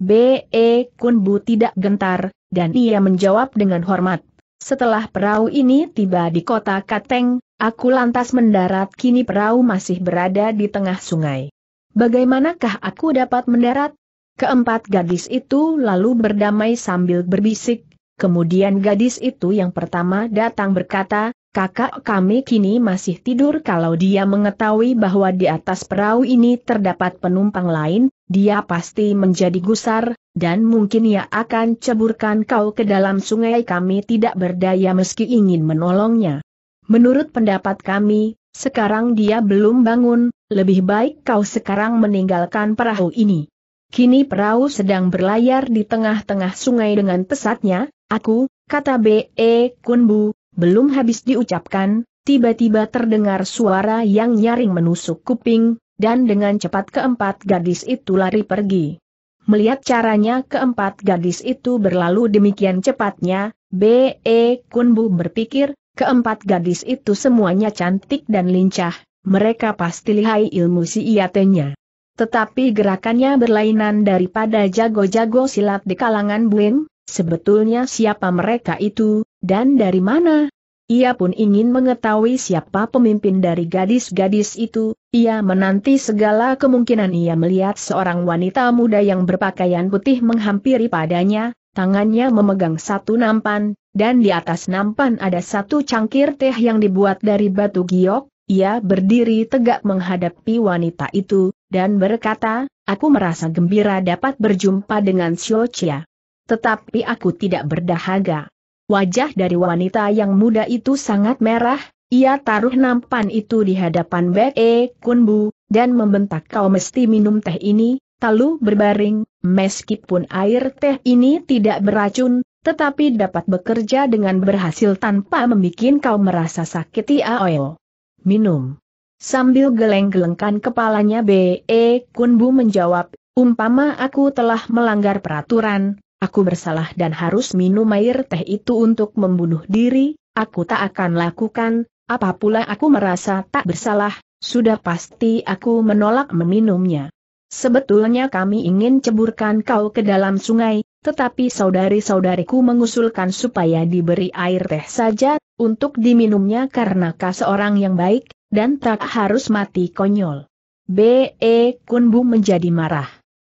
[SPEAKER 1] B.E. Kunbu tidak gentar, dan ia menjawab dengan hormat. Setelah perahu ini tiba di kota Kateng, aku lantas mendarat kini perahu masih berada di tengah sungai. Bagaimanakah aku dapat mendarat? Keempat gadis itu lalu berdamai sambil berbisik, Kemudian gadis itu yang pertama datang berkata, kakak kami kini masih tidur kalau dia mengetahui bahwa di atas perahu ini terdapat penumpang lain, dia pasti menjadi gusar, dan mungkin ia akan ceburkan kau ke dalam sungai kami tidak berdaya meski ingin menolongnya. Menurut pendapat kami, sekarang dia belum bangun, lebih baik kau sekarang meninggalkan perahu ini. Kini perahu sedang berlayar di tengah-tengah sungai dengan pesatnya, aku, kata B.E. Kunbu, belum habis diucapkan, tiba-tiba terdengar suara yang nyaring menusuk kuping, dan dengan cepat keempat gadis itu lari pergi. Melihat caranya keempat gadis itu berlalu demikian cepatnya, B.E. Kunbu berpikir, keempat gadis itu semuanya cantik dan lincah, mereka pasti lihai ilmu iatenya. Tetapi gerakannya berlainan daripada jago-jago silat di kalangan Buim, sebetulnya siapa mereka itu, dan dari mana? Ia pun ingin mengetahui siapa pemimpin dari gadis-gadis itu, ia menanti segala kemungkinan ia melihat seorang wanita muda yang berpakaian putih menghampiri padanya, tangannya memegang satu nampan, dan di atas nampan ada satu cangkir teh yang dibuat dari batu giok, ia berdiri tegak menghadapi wanita itu, dan berkata, aku merasa gembira dapat berjumpa dengan Chia. Tetapi aku tidak berdahaga. Wajah dari wanita yang muda itu sangat merah, ia taruh nampan itu di hadapan Bek E Kunbu, dan membentak kau mesti minum teh ini, Lalu berbaring, meskipun air teh ini tidak beracun, tetapi dapat bekerja dengan berhasil tanpa membuat kau merasa sakit iaoyo. Minum. Sambil geleng-gelengkan kepalanya B.E. Kunbu menjawab, umpama aku telah melanggar peraturan, aku bersalah dan harus minum air teh itu untuk membunuh diri, aku tak akan lakukan, apapula aku merasa tak bersalah, sudah pasti aku menolak meminumnya. Sebetulnya kami ingin ceburkan kau ke dalam sungai, tetapi saudari-saudariku mengusulkan supaya diberi air teh saja, untuk diminumnya karena kau seorang yang baik, dan tak harus mati konyol. B.E. Kunbu menjadi marah.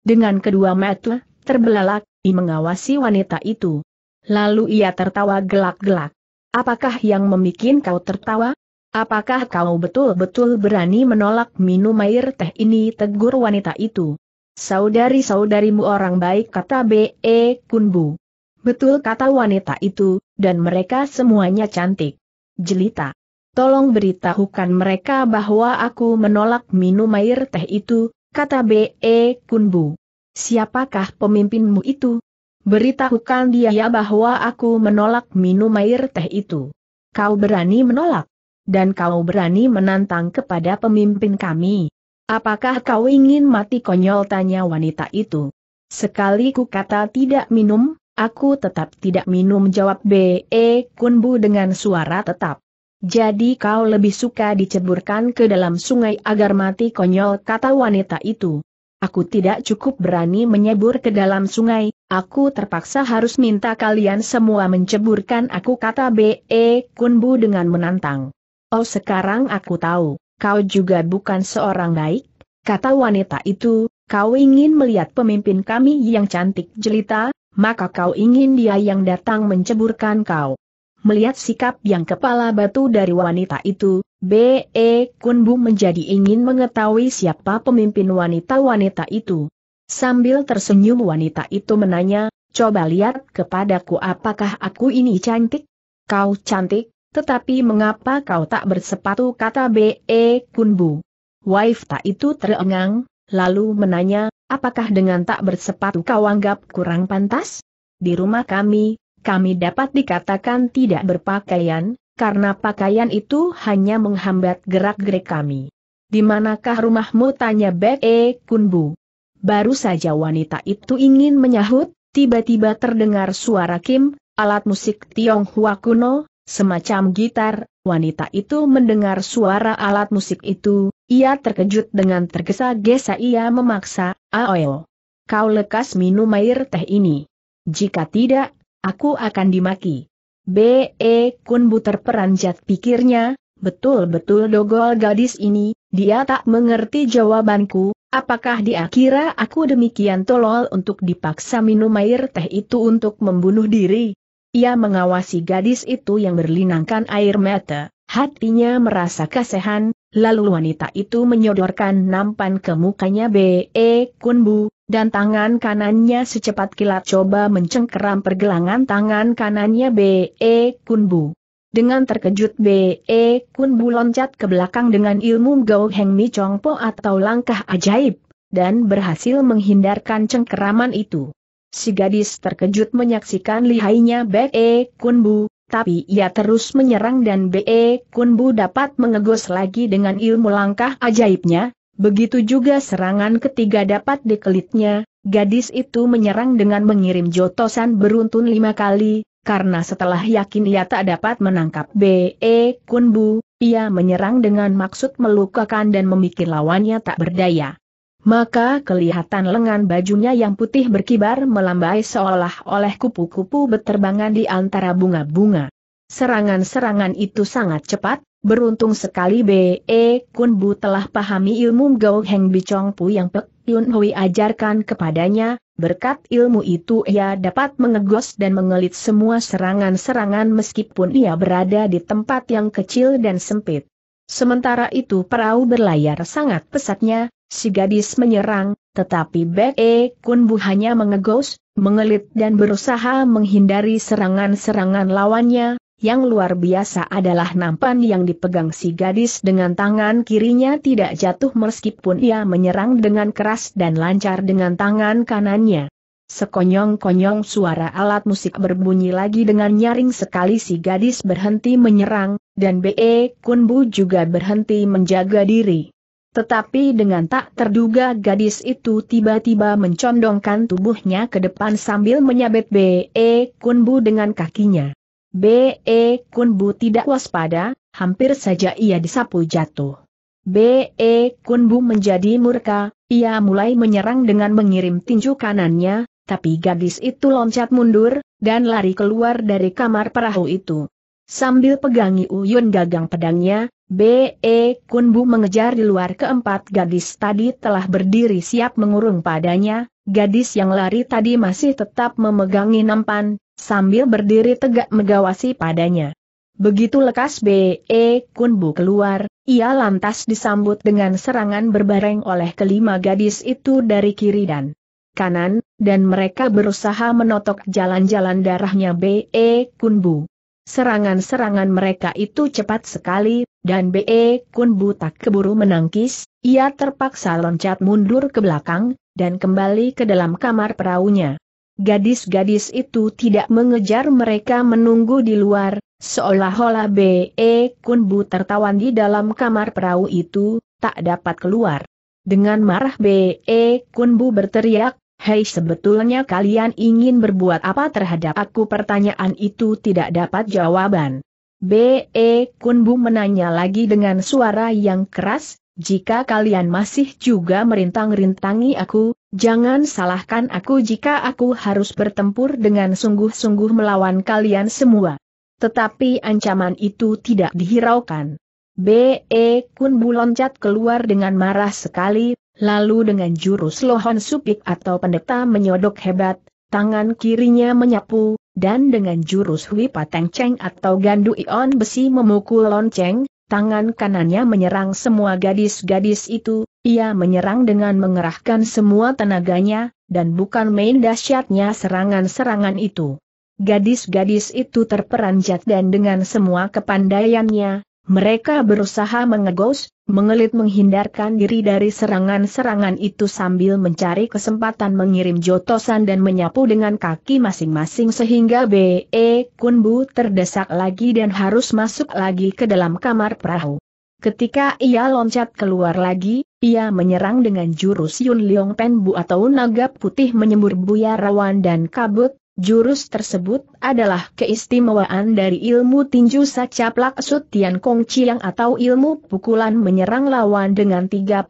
[SPEAKER 1] Dengan kedua mata, terbelalak, I mengawasi wanita itu. Lalu ia tertawa gelak-gelak. Apakah yang memikin kau tertawa? Apakah kau betul-betul berani menolak minum air teh ini tegur wanita itu? Saudari-saudarimu orang baik kata B.E. Kunbu. Betul kata wanita itu, dan mereka semuanya cantik. Jelita tolong beritahukan mereka bahwa aku menolak minum air teh itu, kata B.E. Kunbu. Siapakah pemimpinmu itu? Beritahukan dia ya bahwa aku menolak minum air teh itu. Kau berani menolak? Dan kau berani menantang kepada pemimpin kami. Apakah kau ingin mati konyol tanya wanita itu? Sekali ku kata tidak minum, aku tetap tidak minum jawab B.E. Kunbu dengan suara tetap. Jadi kau lebih suka diceburkan ke dalam sungai agar mati konyol kata wanita itu. Aku tidak cukup berani menyebur ke dalam sungai, aku terpaksa harus minta kalian semua menceburkan aku kata B.E. Kunbu dengan menantang. Oh sekarang aku tahu, kau juga bukan seorang baik, kata wanita itu, kau ingin melihat pemimpin kami yang cantik jelita, maka kau ingin dia yang datang menceburkan kau. Melihat sikap yang kepala batu dari wanita itu, B.E. Kunbu menjadi ingin mengetahui siapa pemimpin wanita-wanita itu. Sambil tersenyum wanita itu menanya, coba lihat kepadaku apakah aku ini cantik? Kau cantik, tetapi mengapa kau tak bersepatu kata B.E. Kunbu? Waifta itu terengang, lalu menanya, apakah dengan tak bersepatu kau anggap kurang pantas? Di rumah kami, kami dapat dikatakan tidak berpakaian, karena pakaian itu hanya menghambat gerak-gerik kami. Di manakah rumahmu tanya Bek E Kunbu. Baru saja wanita itu ingin menyahut, tiba-tiba terdengar suara Kim, alat musik Tionghoa kuno, semacam gitar, wanita itu mendengar suara alat musik itu, ia terkejut dengan tergesa-gesa ia memaksa, Ayo, Kau lekas minum air teh ini. Jika tidak, Aku akan dimaki. B.E. Kunbu terperanjat pikirnya, betul-betul dogol gadis ini, dia tak mengerti jawabanku, apakah dia kira aku demikian tolol untuk dipaksa minum air teh itu untuk membunuh diri? Ia mengawasi gadis itu yang berlinangkan air mata. Hatinya merasa kasihan, lalu wanita itu menyodorkan nampan ke mukanya B.E. Kunbu, dan tangan kanannya secepat kilat coba mencengkeram pergelangan tangan kanannya B.E. Kunbu. Dengan terkejut B.E. Kunbu loncat ke belakang dengan ilmu Gao Heng Mi Chong Po atau langkah ajaib, dan berhasil menghindarkan cengkeraman itu. Si gadis terkejut menyaksikan lihainya B.E. Kunbu, tapi ia terus menyerang dan B.E. Kunbu dapat mengegos lagi dengan ilmu langkah ajaibnya, begitu juga serangan ketiga dapat dikelitnya, gadis itu menyerang dengan mengirim jotosan beruntun lima kali, karena setelah yakin ia tak dapat menangkap B.E. Kunbu, ia menyerang dengan maksud melukakan dan memikir lawannya tak berdaya. Maka kelihatan lengan bajunya yang putih berkibar melambai seolah oleh kupu-kupu berterbangan di antara bunga-bunga. Serangan-serangan itu sangat cepat, beruntung sekali B.E. Kun Bu telah pahami ilmu Gao Heng Bicong Pu yang Pek Yun Hui ajarkan kepadanya, berkat ilmu itu ia dapat mengegos dan mengelit semua serangan-serangan meskipun ia berada di tempat yang kecil dan sempit. Sementara itu perahu berlayar sangat pesatnya, si gadis menyerang, tetapi Bek E Kunbu hanya mengegos, mengelit dan berusaha menghindari serangan-serangan lawannya, yang luar biasa adalah nampan yang dipegang si gadis dengan tangan kirinya tidak jatuh meskipun ia menyerang dengan keras dan lancar dengan tangan kanannya. Sekonyong-konyong suara alat musik berbunyi lagi dengan nyaring sekali si gadis berhenti menyerang, dan B.E. Kunbu juga berhenti menjaga diri. Tetapi dengan tak terduga gadis itu tiba-tiba mencondongkan tubuhnya ke depan sambil menyabet B.E. Kunbu dengan kakinya. B.E. Kunbu tidak waspada, hampir saja ia disapu jatuh. B.E. Kunbu menjadi murka, ia mulai menyerang dengan mengirim tinju kanannya, tapi gadis itu loncat mundur, dan lari keluar dari kamar perahu itu. Sambil pegangi Uyun gagang pedangnya, B.E. Kunbu mengejar di luar keempat gadis tadi telah berdiri siap mengurung padanya, gadis yang lari tadi masih tetap memegangi nampan, sambil berdiri tegak mengawasi padanya. Begitu lekas B.E. Kunbu keluar, ia lantas disambut dengan serangan berbareng oleh kelima gadis itu dari kiri dan kanan, dan mereka berusaha menotok jalan-jalan darahnya B.E. Kunbu. Serangan-serangan mereka itu cepat sekali, dan B.E. Kun butak keburu menangkis, ia terpaksa loncat mundur ke belakang, dan kembali ke dalam kamar perahunya. Gadis-gadis itu tidak mengejar mereka menunggu di luar, seolah-olah B.E. Kun Bu tertawan di dalam kamar perahu itu, tak dapat keluar. Dengan marah B.E. Kun Bu berteriak, Hei sebetulnya kalian ingin berbuat apa terhadap aku pertanyaan itu tidak dapat jawaban. B.E. Kunbu menanya lagi dengan suara yang keras, jika kalian masih juga merintang-rintangi aku, jangan salahkan aku jika aku harus bertempur dengan sungguh-sungguh melawan kalian semua. Tetapi ancaman itu tidak dihiraukan. B.E. Kunbu loncat keluar dengan marah sekali, lalu dengan jurus lohon supik atau pendeta menyodok hebat, tangan kirinya menyapu, dan dengan jurus hui pateng ceng atau gandu ion besi memukul lonceng, tangan kanannya menyerang semua gadis-gadis itu, ia menyerang dengan mengerahkan semua tenaganya, dan bukan main dahsyatnya serangan-serangan itu. Gadis-gadis itu terperanjat dan dengan semua kepandaiannya, mereka berusaha mengegos, mengelit menghindarkan diri dari serangan-serangan itu sambil mencari kesempatan mengirim jotosan dan menyapu dengan kaki masing-masing sehingga B.E. Kunbu terdesak lagi dan harus masuk lagi ke dalam kamar perahu. Ketika ia loncat keluar lagi, ia menyerang dengan jurus Yun Leong Pen Bu atau naga putih menyembur buya rawan dan kabut, Jurus tersebut adalah keistimewaan dari ilmu tinju sacaplak Sut Tian Kong Chiang atau ilmu pukulan menyerang lawan dengan 36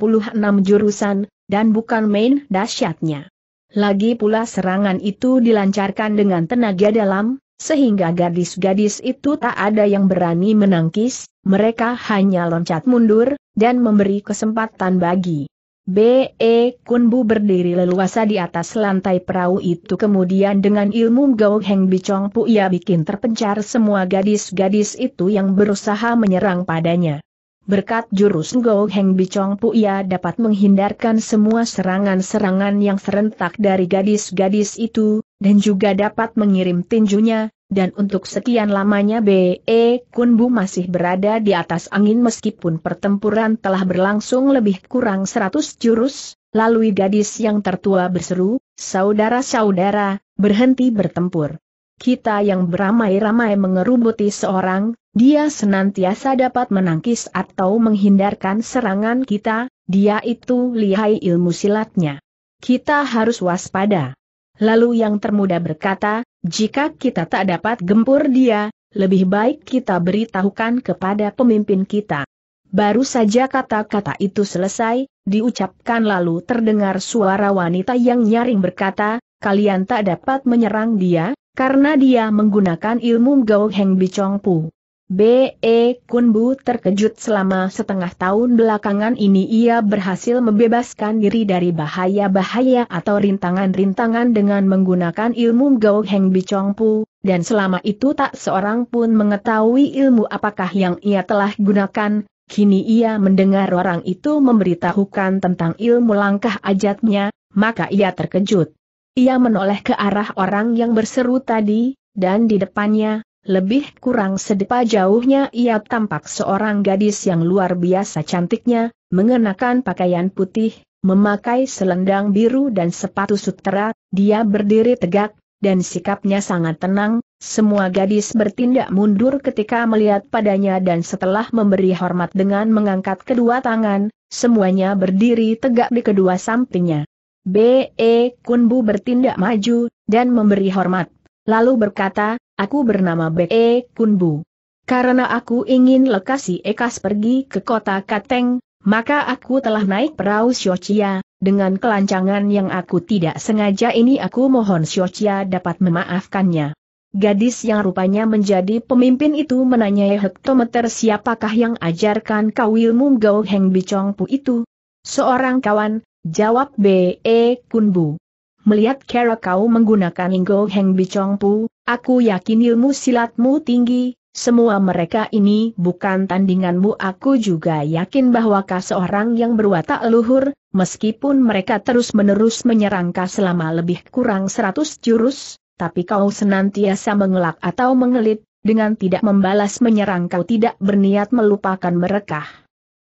[SPEAKER 1] jurusan, dan bukan main dahsyatnya. Lagi pula serangan itu dilancarkan dengan tenaga dalam, sehingga gadis-gadis itu tak ada yang berani menangkis, mereka hanya loncat mundur, dan memberi kesempatan bagi B.E. Kunbu berdiri leluasa di atas lantai perahu itu kemudian dengan ilmu Gao Heng Bicong Pu ia bikin terpencar semua gadis-gadis itu yang berusaha menyerang padanya. Berkat jurus Gao Heng Bicong Pu ia dapat menghindarkan semua serangan-serangan yang serentak dari gadis-gadis itu, dan juga dapat mengirim tinjunya, dan untuk sekian lamanya B.E. E, Kunbu masih berada di atas angin meskipun pertempuran telah berlangsung lebih kurang 100 jurus, lalu gadis yang tertua berseru, saudara-saudara, berhenti bertempur. Kita yang beramai-ramai mengerubuti seorang, dia senantiasa dapat menangkis atau menghindarkan serangan kita, dia itu lihai ilmu silatnya. Kita harus waspada. Lalu yang termuda berkata, jika kita tak dapat gempur dia, lebih baik kita beritahukan kepada pemimpin kita. Baru saja kata-kata itu selesai, diucapkan lalu terdengar suara wanita yang nyaring berkata, kalian tak dapat menyerang dia, karena dia menggunakan ilmu Gao Heng Bicong Pu. B.E. Kunbu terkejut selama setengah tahun belakangan ini ia berhasil membebaskan diri dari bahaya-bahaya atau rintangan-rintangan dengan menggunakan ilmu Gao Heng Bicong dan selama itu tak seorang pun mengetahui ilmu apakah yang ia telah gunakan, kini ia mendengar orang itu memberitahukan tentang ilmu langkah ajatnya, maka ia terkejut. Ia menoleh ke arah orang yang berseru tadi, dan di depannya, lebih kurang sedepa jauhnya ia tampak seorang gadis yang luar biasa cantiknya, mengenakan pakaian putih, memakai selendang biru dan sepatu sutera, dia berdiri tegak, dan sikapnya sangat tenang, semua gadis bertindak mundur ketika melihat padanya dan setelah memberi hormat dengan mengangkat kedua tangan, semuanya berdiri tegak di kedua sampingnya. B.E. Kunbu bertindak maju, dan memberi hormat, lalu berkata, Aku bernama Be e. Kunbu. Karena aku ingin lekasi Ekas pergi ke kota Kateng, maka aku telah naik perahu Siochia, dengan kelancangan yang aku tidak sengaja ini aku mohon Siochia dapat memaafkannya. Gadis yang rupanya menjadi pemimpin itu menanyai hektometer siapakah yang ajarkan kau ilmu Gau Heng Bicong Pu itu? Seorang kawan, jawab B.E. E. Kunbu. Melihat cara kau menggunakan Gau Heng Bicong Pu, Aku yakin ilmu silatmu tinggi, semua mereka ini bukan tandinganmu aku juga yakin bahwa kau seorang yang berwatak luhur, meskipun mereka terus-menerus menyerang selama lebih kurang seratus jurus, tapi kau senantiasa mengelak atau mengelit, dengan tidak membalas menyerang kau tidak berniat melupakan mereka.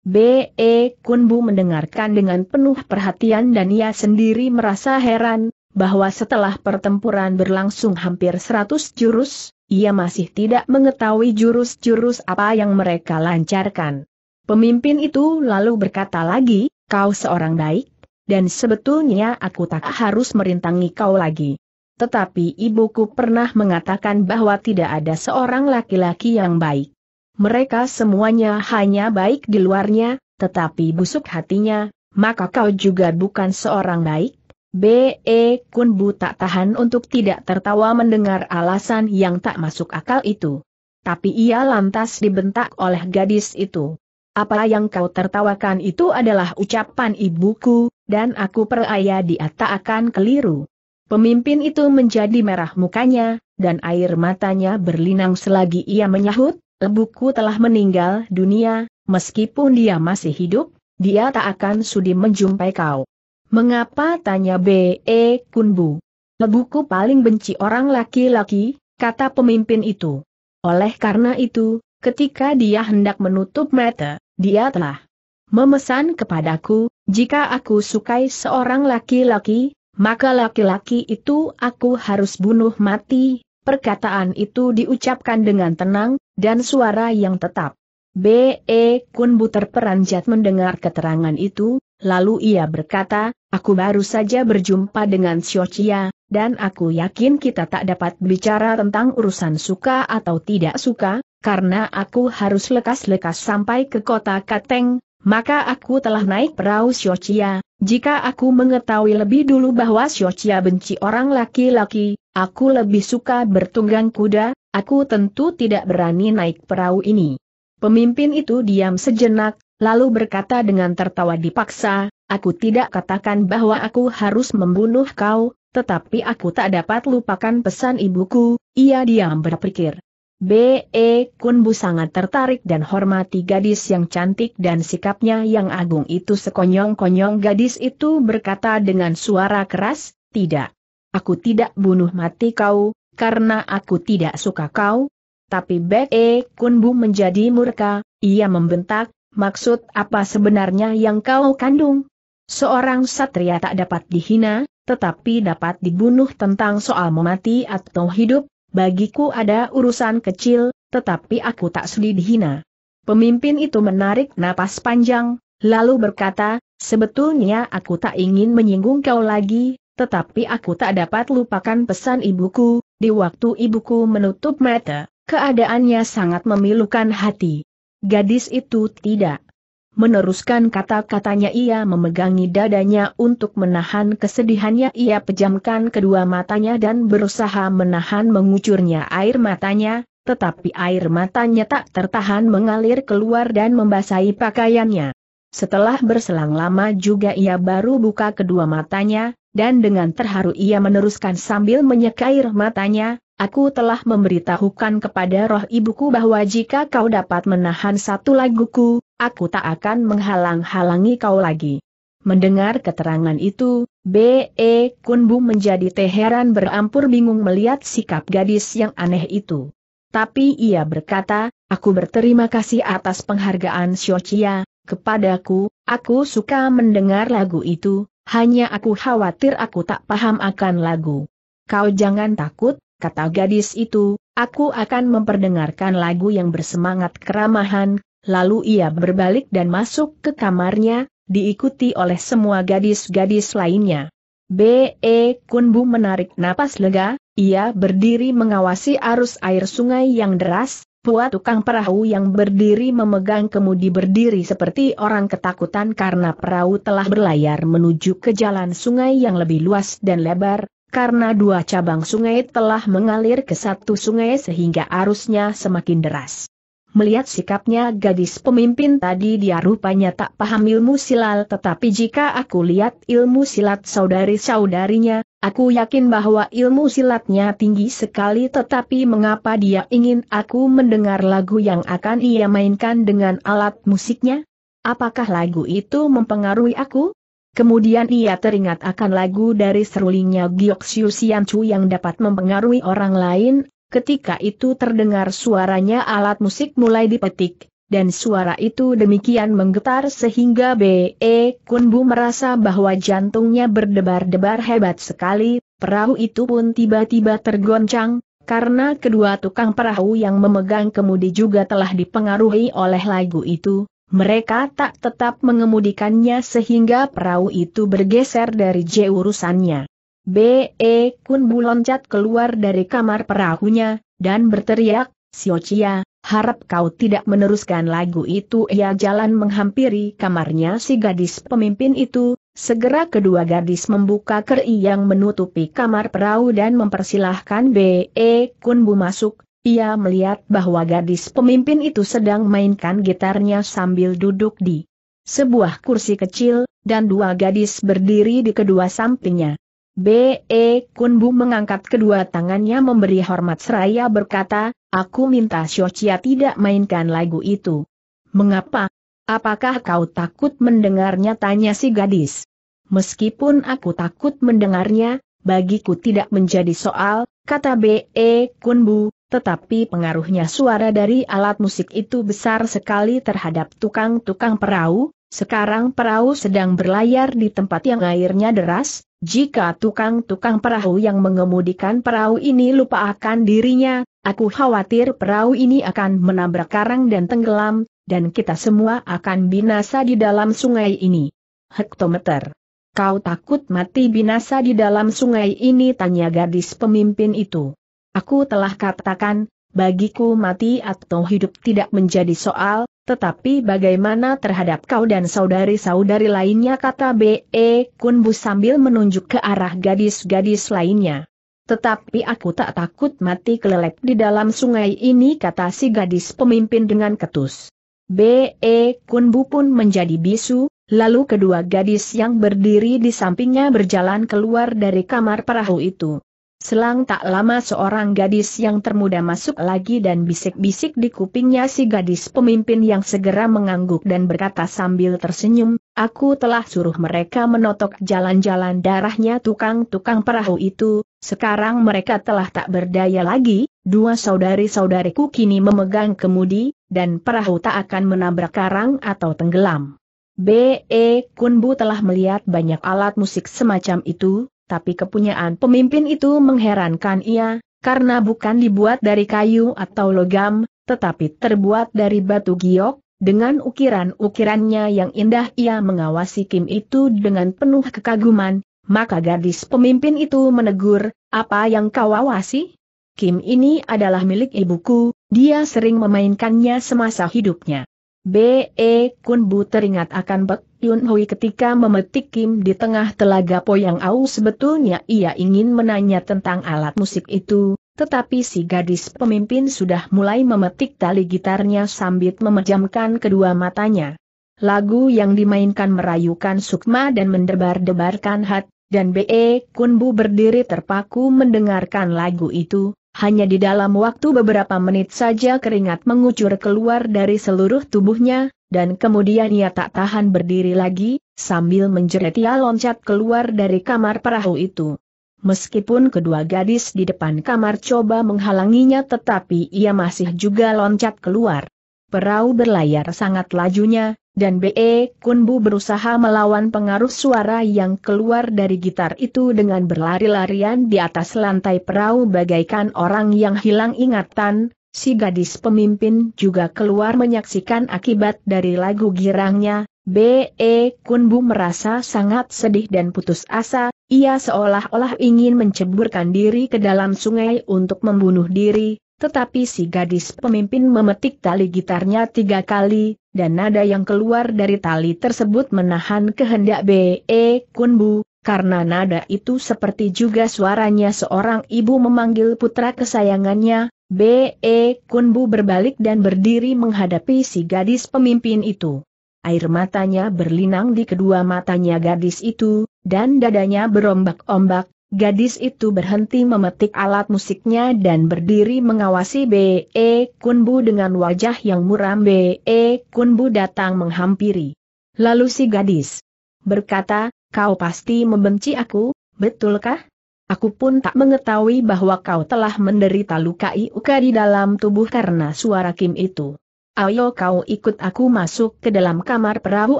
[SPEAKER 1] B.E. Kunbu mendengarkan dengan penuh perhatian dan ia sendiri merasa heran, bahwa setelah pertempuran berlangsung hampir 100 jurus, ia masih tidak mengetahui jurus-jurus apa yang mereka lancarkan. Pemimpin itu lalu berkata lagi, kau seorang baik, dan sebetulnya aku tak harus merintangi kau lagi. Tetapi ibuku pernah mengatakan bahwa tidak ada seorang laki-laki yang baik. Mereka semuanya hanya baik di luarnya, tetapi busuk hatinya, maka kau juga bukan seorang baik, B.E. Kunbu tak tahan untuk tidak tertawa mendengar alasan yang tak masuk akal itu. Tapi ia lantas dibentak oleh gadis itu. Apa yang kau tertawakan itu adalah ucapan ibuku, dan aku peraya dia tak akan keliru. Pemimpin itu menjadi merah mukanya, dan air matanya berlinang selagi ia menyahut, ibuku telah meninggal dunia, meskipun dia masih hidup, dia tak akan sudi menjumpai kau. Mengapa tanya B.E. Kunbu? Lebuku paling benci orang laki-laki, kata pemimpin itu. Oleh karena itu, ketika dia hendak menutup mata, dia telah memesan kepadaku, jika aku sukai seorang laki-laki, maka laki-laki itu aku harus bunuh mati. Perkataan itu diucapkan dengan tenang, dan suara yang tetap. B.E. Kunbu terperanjat mendengar keterangan itu, Lalu ia berkata, aku baru saja berjumpa dengan Xiochia, dan aku yakin kita tak dapat bicara tentang urusan suka atau tidak suka, karena aku harus lekas-lekas sampai ke kota Kateng, maka aku telah naik perahu Xiochia, jika aku mengetahui lebih dulu bahwa Xiochia benci orang laki-laki, aku lebih suka bertunggang kuda, aku tentu tidak berani naik perahu ini. Pemimpin itu diam sejenak, lalu berkata dengan tertawa dipaksa, aku tidak katakan bahwa aku harus membunuh kau, tetapi aku tak dapat lupakan pesan ibuku, ia diam berpikir. B.E. Kunbu sangat tertarik dan hormati gadis yang cantik dan sikapnya yang agung itu sekonyong-konyong gadis itu berkata dengan suara keras, tidak. Aku tidak bunuh mati kau, karena aku tidak suka kau. Tapi B.E. Kunbu menjadi murka, ia membentak, Maksud apa sebenarnya yang kau kandung? Seorang satria tak dapat dihina, tetapi dapat dibunuh tentang soal memati atau hidup, bagiku ada urusan kecil, tetapi aku tak sudi dihina. Pemimpin itu menarik napas panjang, lalu berkata, sebetulnya aku tak ingin menyinggung kau lagi, tetapi aku tak dapat lupakan pesan ibuku, di waktu ibuku menutup mata, keadaannya sangat memilukan hati. Gadis itu tidak. Meneruskan kata-katanya ia memegangi dadanya untuk menahan kesedihannya ia pejamkan kedua matanya dan berusaha menahan mengucurnya air matanya, tetapi air matanya tak tertahan mengalir keluar dan membasahi pakaiannya. Setelah berselang lama juga ia baru buka kedua matanya, dan dengan terharu ia meneruskan sambil menyeka air matanya, Aku telah memberitahukan kepada roh ibuku bahwa jika kau dapat menahan satu laguku, aku tak akan menghalang-halangi kau lagi. Mendengar keterangan itu, B.E. Kunbu menjadi teheran berampur bingung melihat sikap gadis yang aneh itu. Tapi ia berkata, aku berterima kasih atas penghargaan Siochia, kepadaku, aku suka mendengar lagu itu, hanya aku khawatir aku tak paham akan lagu. Kau jangan takut, kata gadis itu, aku akan memperdengarkan lagu yang bersemangat keramahan, lalu ia berbalik dan masuk ke kamarnya, diikuti oleh semua gadis-gadis lainnya. B.E. Kunbu menarik napas lega, ia berdiri mengawasi arus air sungai yang deras, Pua tukang perahu yang berdiri memegang kemudi berdiri seperti orang ketakutan karena perahu telah berlayar menuju ke jalan sungai yang lebih luas dan lebar, karena dua cabang sungai telah mengalir ke satu sungai sehingga arusnya semakin deras. Melihat sikapnya gadis pemimpin tadi dia rupanya tak paham ilmu silat tetapi jika aku lihat ilmu silat saudari-saudarinya, aku yakin bahwa ilmu silatnya tinggi sekali tetapi mengapa dia ingin aku mendengar lagu yang akan ia mainkan dengan alat musiknya? Apakah lagu itu mempengaruhi aku? Kemudian ia teringat akan lagu dari serulingnya Giok Siu Sian Chu yang dapat mempengaruhi orang lain, ketika itu terdengar suaranya alat musik mulai dipetik, dan suara itu demikian menggetar sehingga B.E. Kunbu merasa bahwa jantungnya berdebar-debar hebat sekali, perahu itu pun tiba-tiba tergoncang, karena kedua tukang perahu yang memegang kemudi juga telah dipengaruhi oleh lagu itu, mereka tak tetap mengemudikannya sehingga perahu itu bergeser dari J urusannya. B.E. Kunbu loncat keluar dari kamar perahunya, dan berteriak, Siocia, harap kau tidak meneruskan lagu itu. Ia jalan menghampiri kamarnya si gadis pemimpin itu, segera kedua gadis membuka keri yang menutupi kamar perahu dan mempersilahkan B.E. Kunbu masuk, ia melihat bahwa gadis pemimpin itu sedang mainkan gitarnya sambil duduk di sebuah kursi kecil, dan dua gadis berdiri di kedua sampingnya. B.E. Kunbu mengangkat kedua tangannya memberi hormat seraya berkata, Aku minta Shochia tidak mainkan lagu itu. Mengapa? Apakah kau takut mendengarnya tanya si gadis? Meskipun aku takut mendengarnya, bagiku tidak menjadi soal, kata B.E. Kunbu, tetapi pengaruhnya suara dari alat musik itu besar sekali terhadap tukang-tukang perahu, sekarang perahu sedang berlayar di tempat yang airnya deras, jika tukang-tukang perahu yang mengemudikan perahu ini lupa akan dirinya, aku khawatir perahu ini akan menabrak karang dan tenggelam, dan kita semua akan binasa di dalam sungai ini. Hektometer. Kau takut mati binasa di dalam sungai ini tanya gadis pemimpin itu. Aku telah katakan, bagiku mati atau hidup tidak menjadi soal, tetapi bagaimana terhadap kau dan saudari-saudari lainnya kata B.E. Kunbu sambil menunjuk ke arah gadis-gadis lainnya. Tetapi aku tak takut mati kelelep di dalam sungai ini kata si gadis pemimpin dengan ketus. B.E. Kunbu pun menjadi bisu, lalu kedua gadis yang berdiri di sampingnya berjalan keluar dari kamar perahu itu. Selang tak lama seorang gadis yang termuda masuk lagi dan bisik-bisik di kupingnya si gadis pemimpin yang segera mengangguk dan berkata sambil tersenyum, aku telah suruh mereka menotok jalan-jalan darahnya tukang-tukang perahu itu, sekarang mereka telah tak berdaya lagi, dua saudari-saudariku kini memegang kemudi, dan perahu tak akan menabrak karang atau tenggelam. B.E. Kunbu telah melihat banyak alat musik semacam itu, tapi kepunyaan pemimpin itu mengherankan ia, karena bukan dibuat dari kayu atau logam, tetapi terbuat dari batu giok, dengan ukiran-ukirannya yang indah ia mengawasi Kim itu dengan penuh kekaguman, maka gadis pemimpin itu menegur, apa yang kau awasi? Kim ini adalah milik ibuku, dia sering memainkannya semasa hidupnya. B.E. Kunbu teringat akan Pek Yun Hui ketika memetik Kim di tengah telaga Poyang Au sebetulnya ia ingin menanya tentang alat musik itu, tetapi si gadis pemimpin sudah mulai memetik tali gitarnya sambil memejamkan kedua matanya. Lagu yang dimainkan merayukan sukma dan mendebar-debarkan hat, dan B.E. Kunbu berdiri terpaku mendengarkan lagu itu, hanya di dalam waktu beberapa menit saja keringat mengucur keluar dari seluruh tubuhnya, dan kemudian ia tak tahan berdiri lagi, sambil menjerit ia loncat keluar dari kamar perahu itu. Meskipun kedua gadis di depan kamar coba menghalanginya tetapi ia masih juga loncat keluar. Perahu berlayar sangat lajunya, dan B.E. Kunbu berusaha melawan pengaruh suara yang keluar dari gitar itu dengan berlari-larian di atas lantai perahu bagaikan orang yang hilang ingatan, si gadis pemimpin juga keluar menyaksikan akibat dari lagu girangnya, B.E. Kunbu merasa sangat sedih dan putus asa, ia seolah-olah ingin menceburkan diri ke dalam sungai untuk membunuh diri, tetapi si gadis pemimpin memetik tali gitarnya tiga kali, dan nada yang keluar dari tali tersebut menahan kehendak B.E. Kunbu, karena nada itu seperti juga suaranya seorang ibu memanggil putra kesayangannya, B.E. Kunbu berbalik dan berdiri menghadapi si gadis pemimpin itu. Air matanya berlinang di kedua matanya gadis itu, dan dadanya berombak-ombak, Gadis itu berhenti memetik alat musiknya dan berdiri mengawasi B.E. Kunbu dengan wajah yang muram B.E. Kunbu datang menghampiri. Lalu si gadis berkata, kau pasti membenci aku, betulkah? Aku pun tak mengetahui bahwa kau telah menderita luka iuka di dalam tubuh karena suara Kim itu. Ayo kau ikut aku masuk ke dalam kamar perahu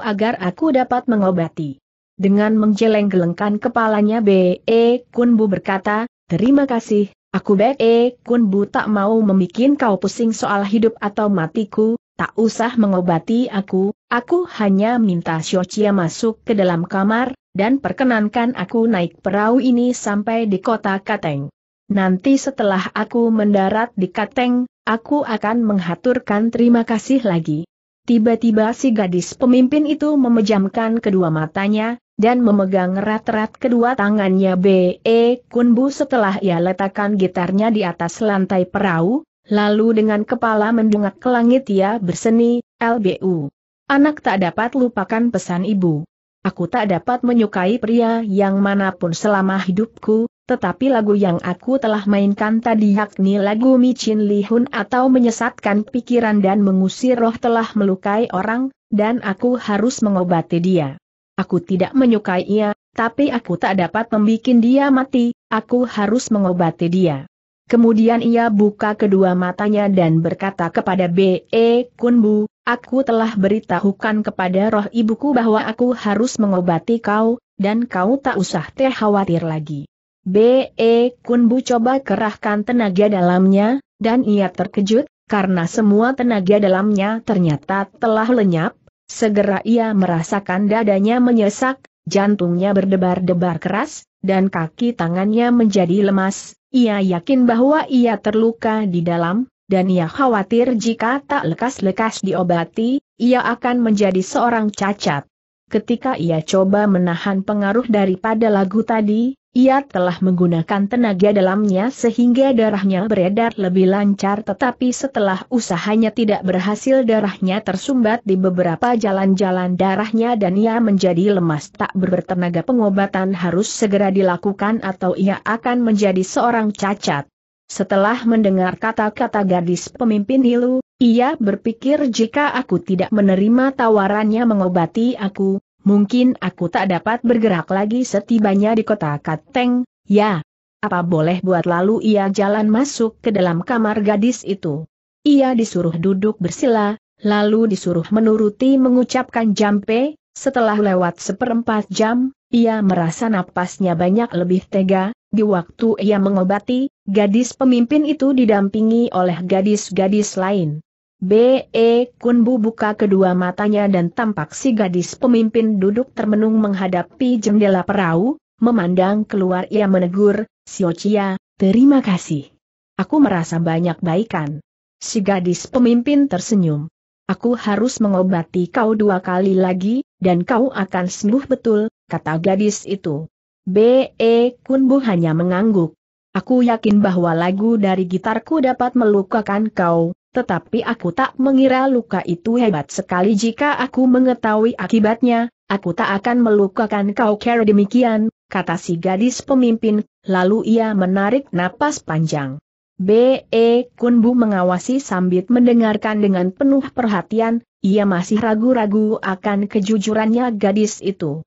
[SPEAKER 1] agar aku dapat mengobati. Dengan menjeleng gelengkan kepalanya B.E. E Kunbu berkata, Terima kasih, aku B.E. E Kunbu tak mau membuat kau pusing soal hidup atau matiku, tak usah mengobati aku, aku hanya minta Shochia masuk ke dalam kamar, dan perkenankan aku naik perahu ini sampai di kota Kateng. Nanti setelah aku mendarat di Kateng, aku akan menghaturkan terima kasih lagi. Tiba-tiba si gadis pemimpin itu memejamkan kedua matanya, dan memegang erat-erat kedua tangannya B.E. Kunbu setelah ia letakkan gitarnya di atas lantai perahu, lalu dengan kepala mendungak ke langit ia berseni, LBU. Anak tak dapat lupakan pesan ibu. Aku tak dapat menyukai pria yang manapun selama hidupku, tetapi lagu yang aku telah mainkan tadi yakni lagu Li Hun atau menyesatkan pikiran dan mengusir roh telah melukai orang, dan aku harus mengobati dia. Aku tidak menyukai ia, tapi aku tak dapat membuat dia mati, aku harus mengobati dia. Kemudian ia buka kedua matanya dan berkata kepada B.E. Kunbu, aku telah beritahukan kepada roh ibuku bahwa aku harus mengobati kau, dan kau tak usah teh khawatir lagi. B.E. Kun Bu coba kerahkan tenaga dalamnya, dan ia terkejut, karena semua tenaga dalamnya ternyata telah lenyap, segera ia merasakan dadanya menyesak, jantungnya berdebar-debar keras, dan kaki tangannya menjadi lemas, ia yakin bahwa ia terluka di dalam, dan ia khawatir jika tak lekas-lekas diobati, ia akan menjadi seorang cacat. Ketika ia coba menahan pengaruh daripada lagu tadi, ia telah menggunakan tenaga dalamnya sehingga darahnya beredar lebih lancar tetapi setelah usahanya tidak berhasil darahnya tersumbat di beberapa jalan-jalan darahnya dan ia menjadi lemas tak bertenaga pengobatan harus segera dilakukan atau ia akan menjadi seorang cacat. Setelah mendengar kata-kata gadis pemimpin Hilu, ia berpikir jika aku tidak menerima tawarannya mengobati aku, mungkin aku tak dapat bergerak lagi setibanya di kota Kateng, ya. Apa boleh buat lalu ia jalan masuk ke dalam kamar gadis itu. Ia disuruh duduk bersila, lalu disuruh menuruti mengucapkan jampe, setelah lewat seperempat jam, ia merasa napasnya banyak lebih tega, di waktu ia mengobati, gadis pemimpin itu didampingi oleh gadis-gadis lain. B.E. Kunbu buka kedua matanya dan tampak si gadis pemimpin duduk termenung menghadapi jendela perahu, memandang keluar ia menegur, Siocia, terima kasih. Aku merasa banyak baikan. Si gadis pemimpin tersenyum. Aku harus mengobati kau dua kali lagi, dan kau akan sembuh betul, kata gadis itu. B.E. Kunbu hanya mengangguk. Aku yakin bahwa lagu dari gitarku dapat melukakan kau, tetapi aku tak mengira luka itu hebat sekali jika aku mengetahui akibatnya, aku tak akan melukakan kau kera demikian, kata si gadis pemimpin, lalu ia menarik napas panjang. B.E. Kunbu mengawasi sambil mendengarkan dengan penuh perhatian, ia masih ragu-ragu akan kejujurannya gadis itu.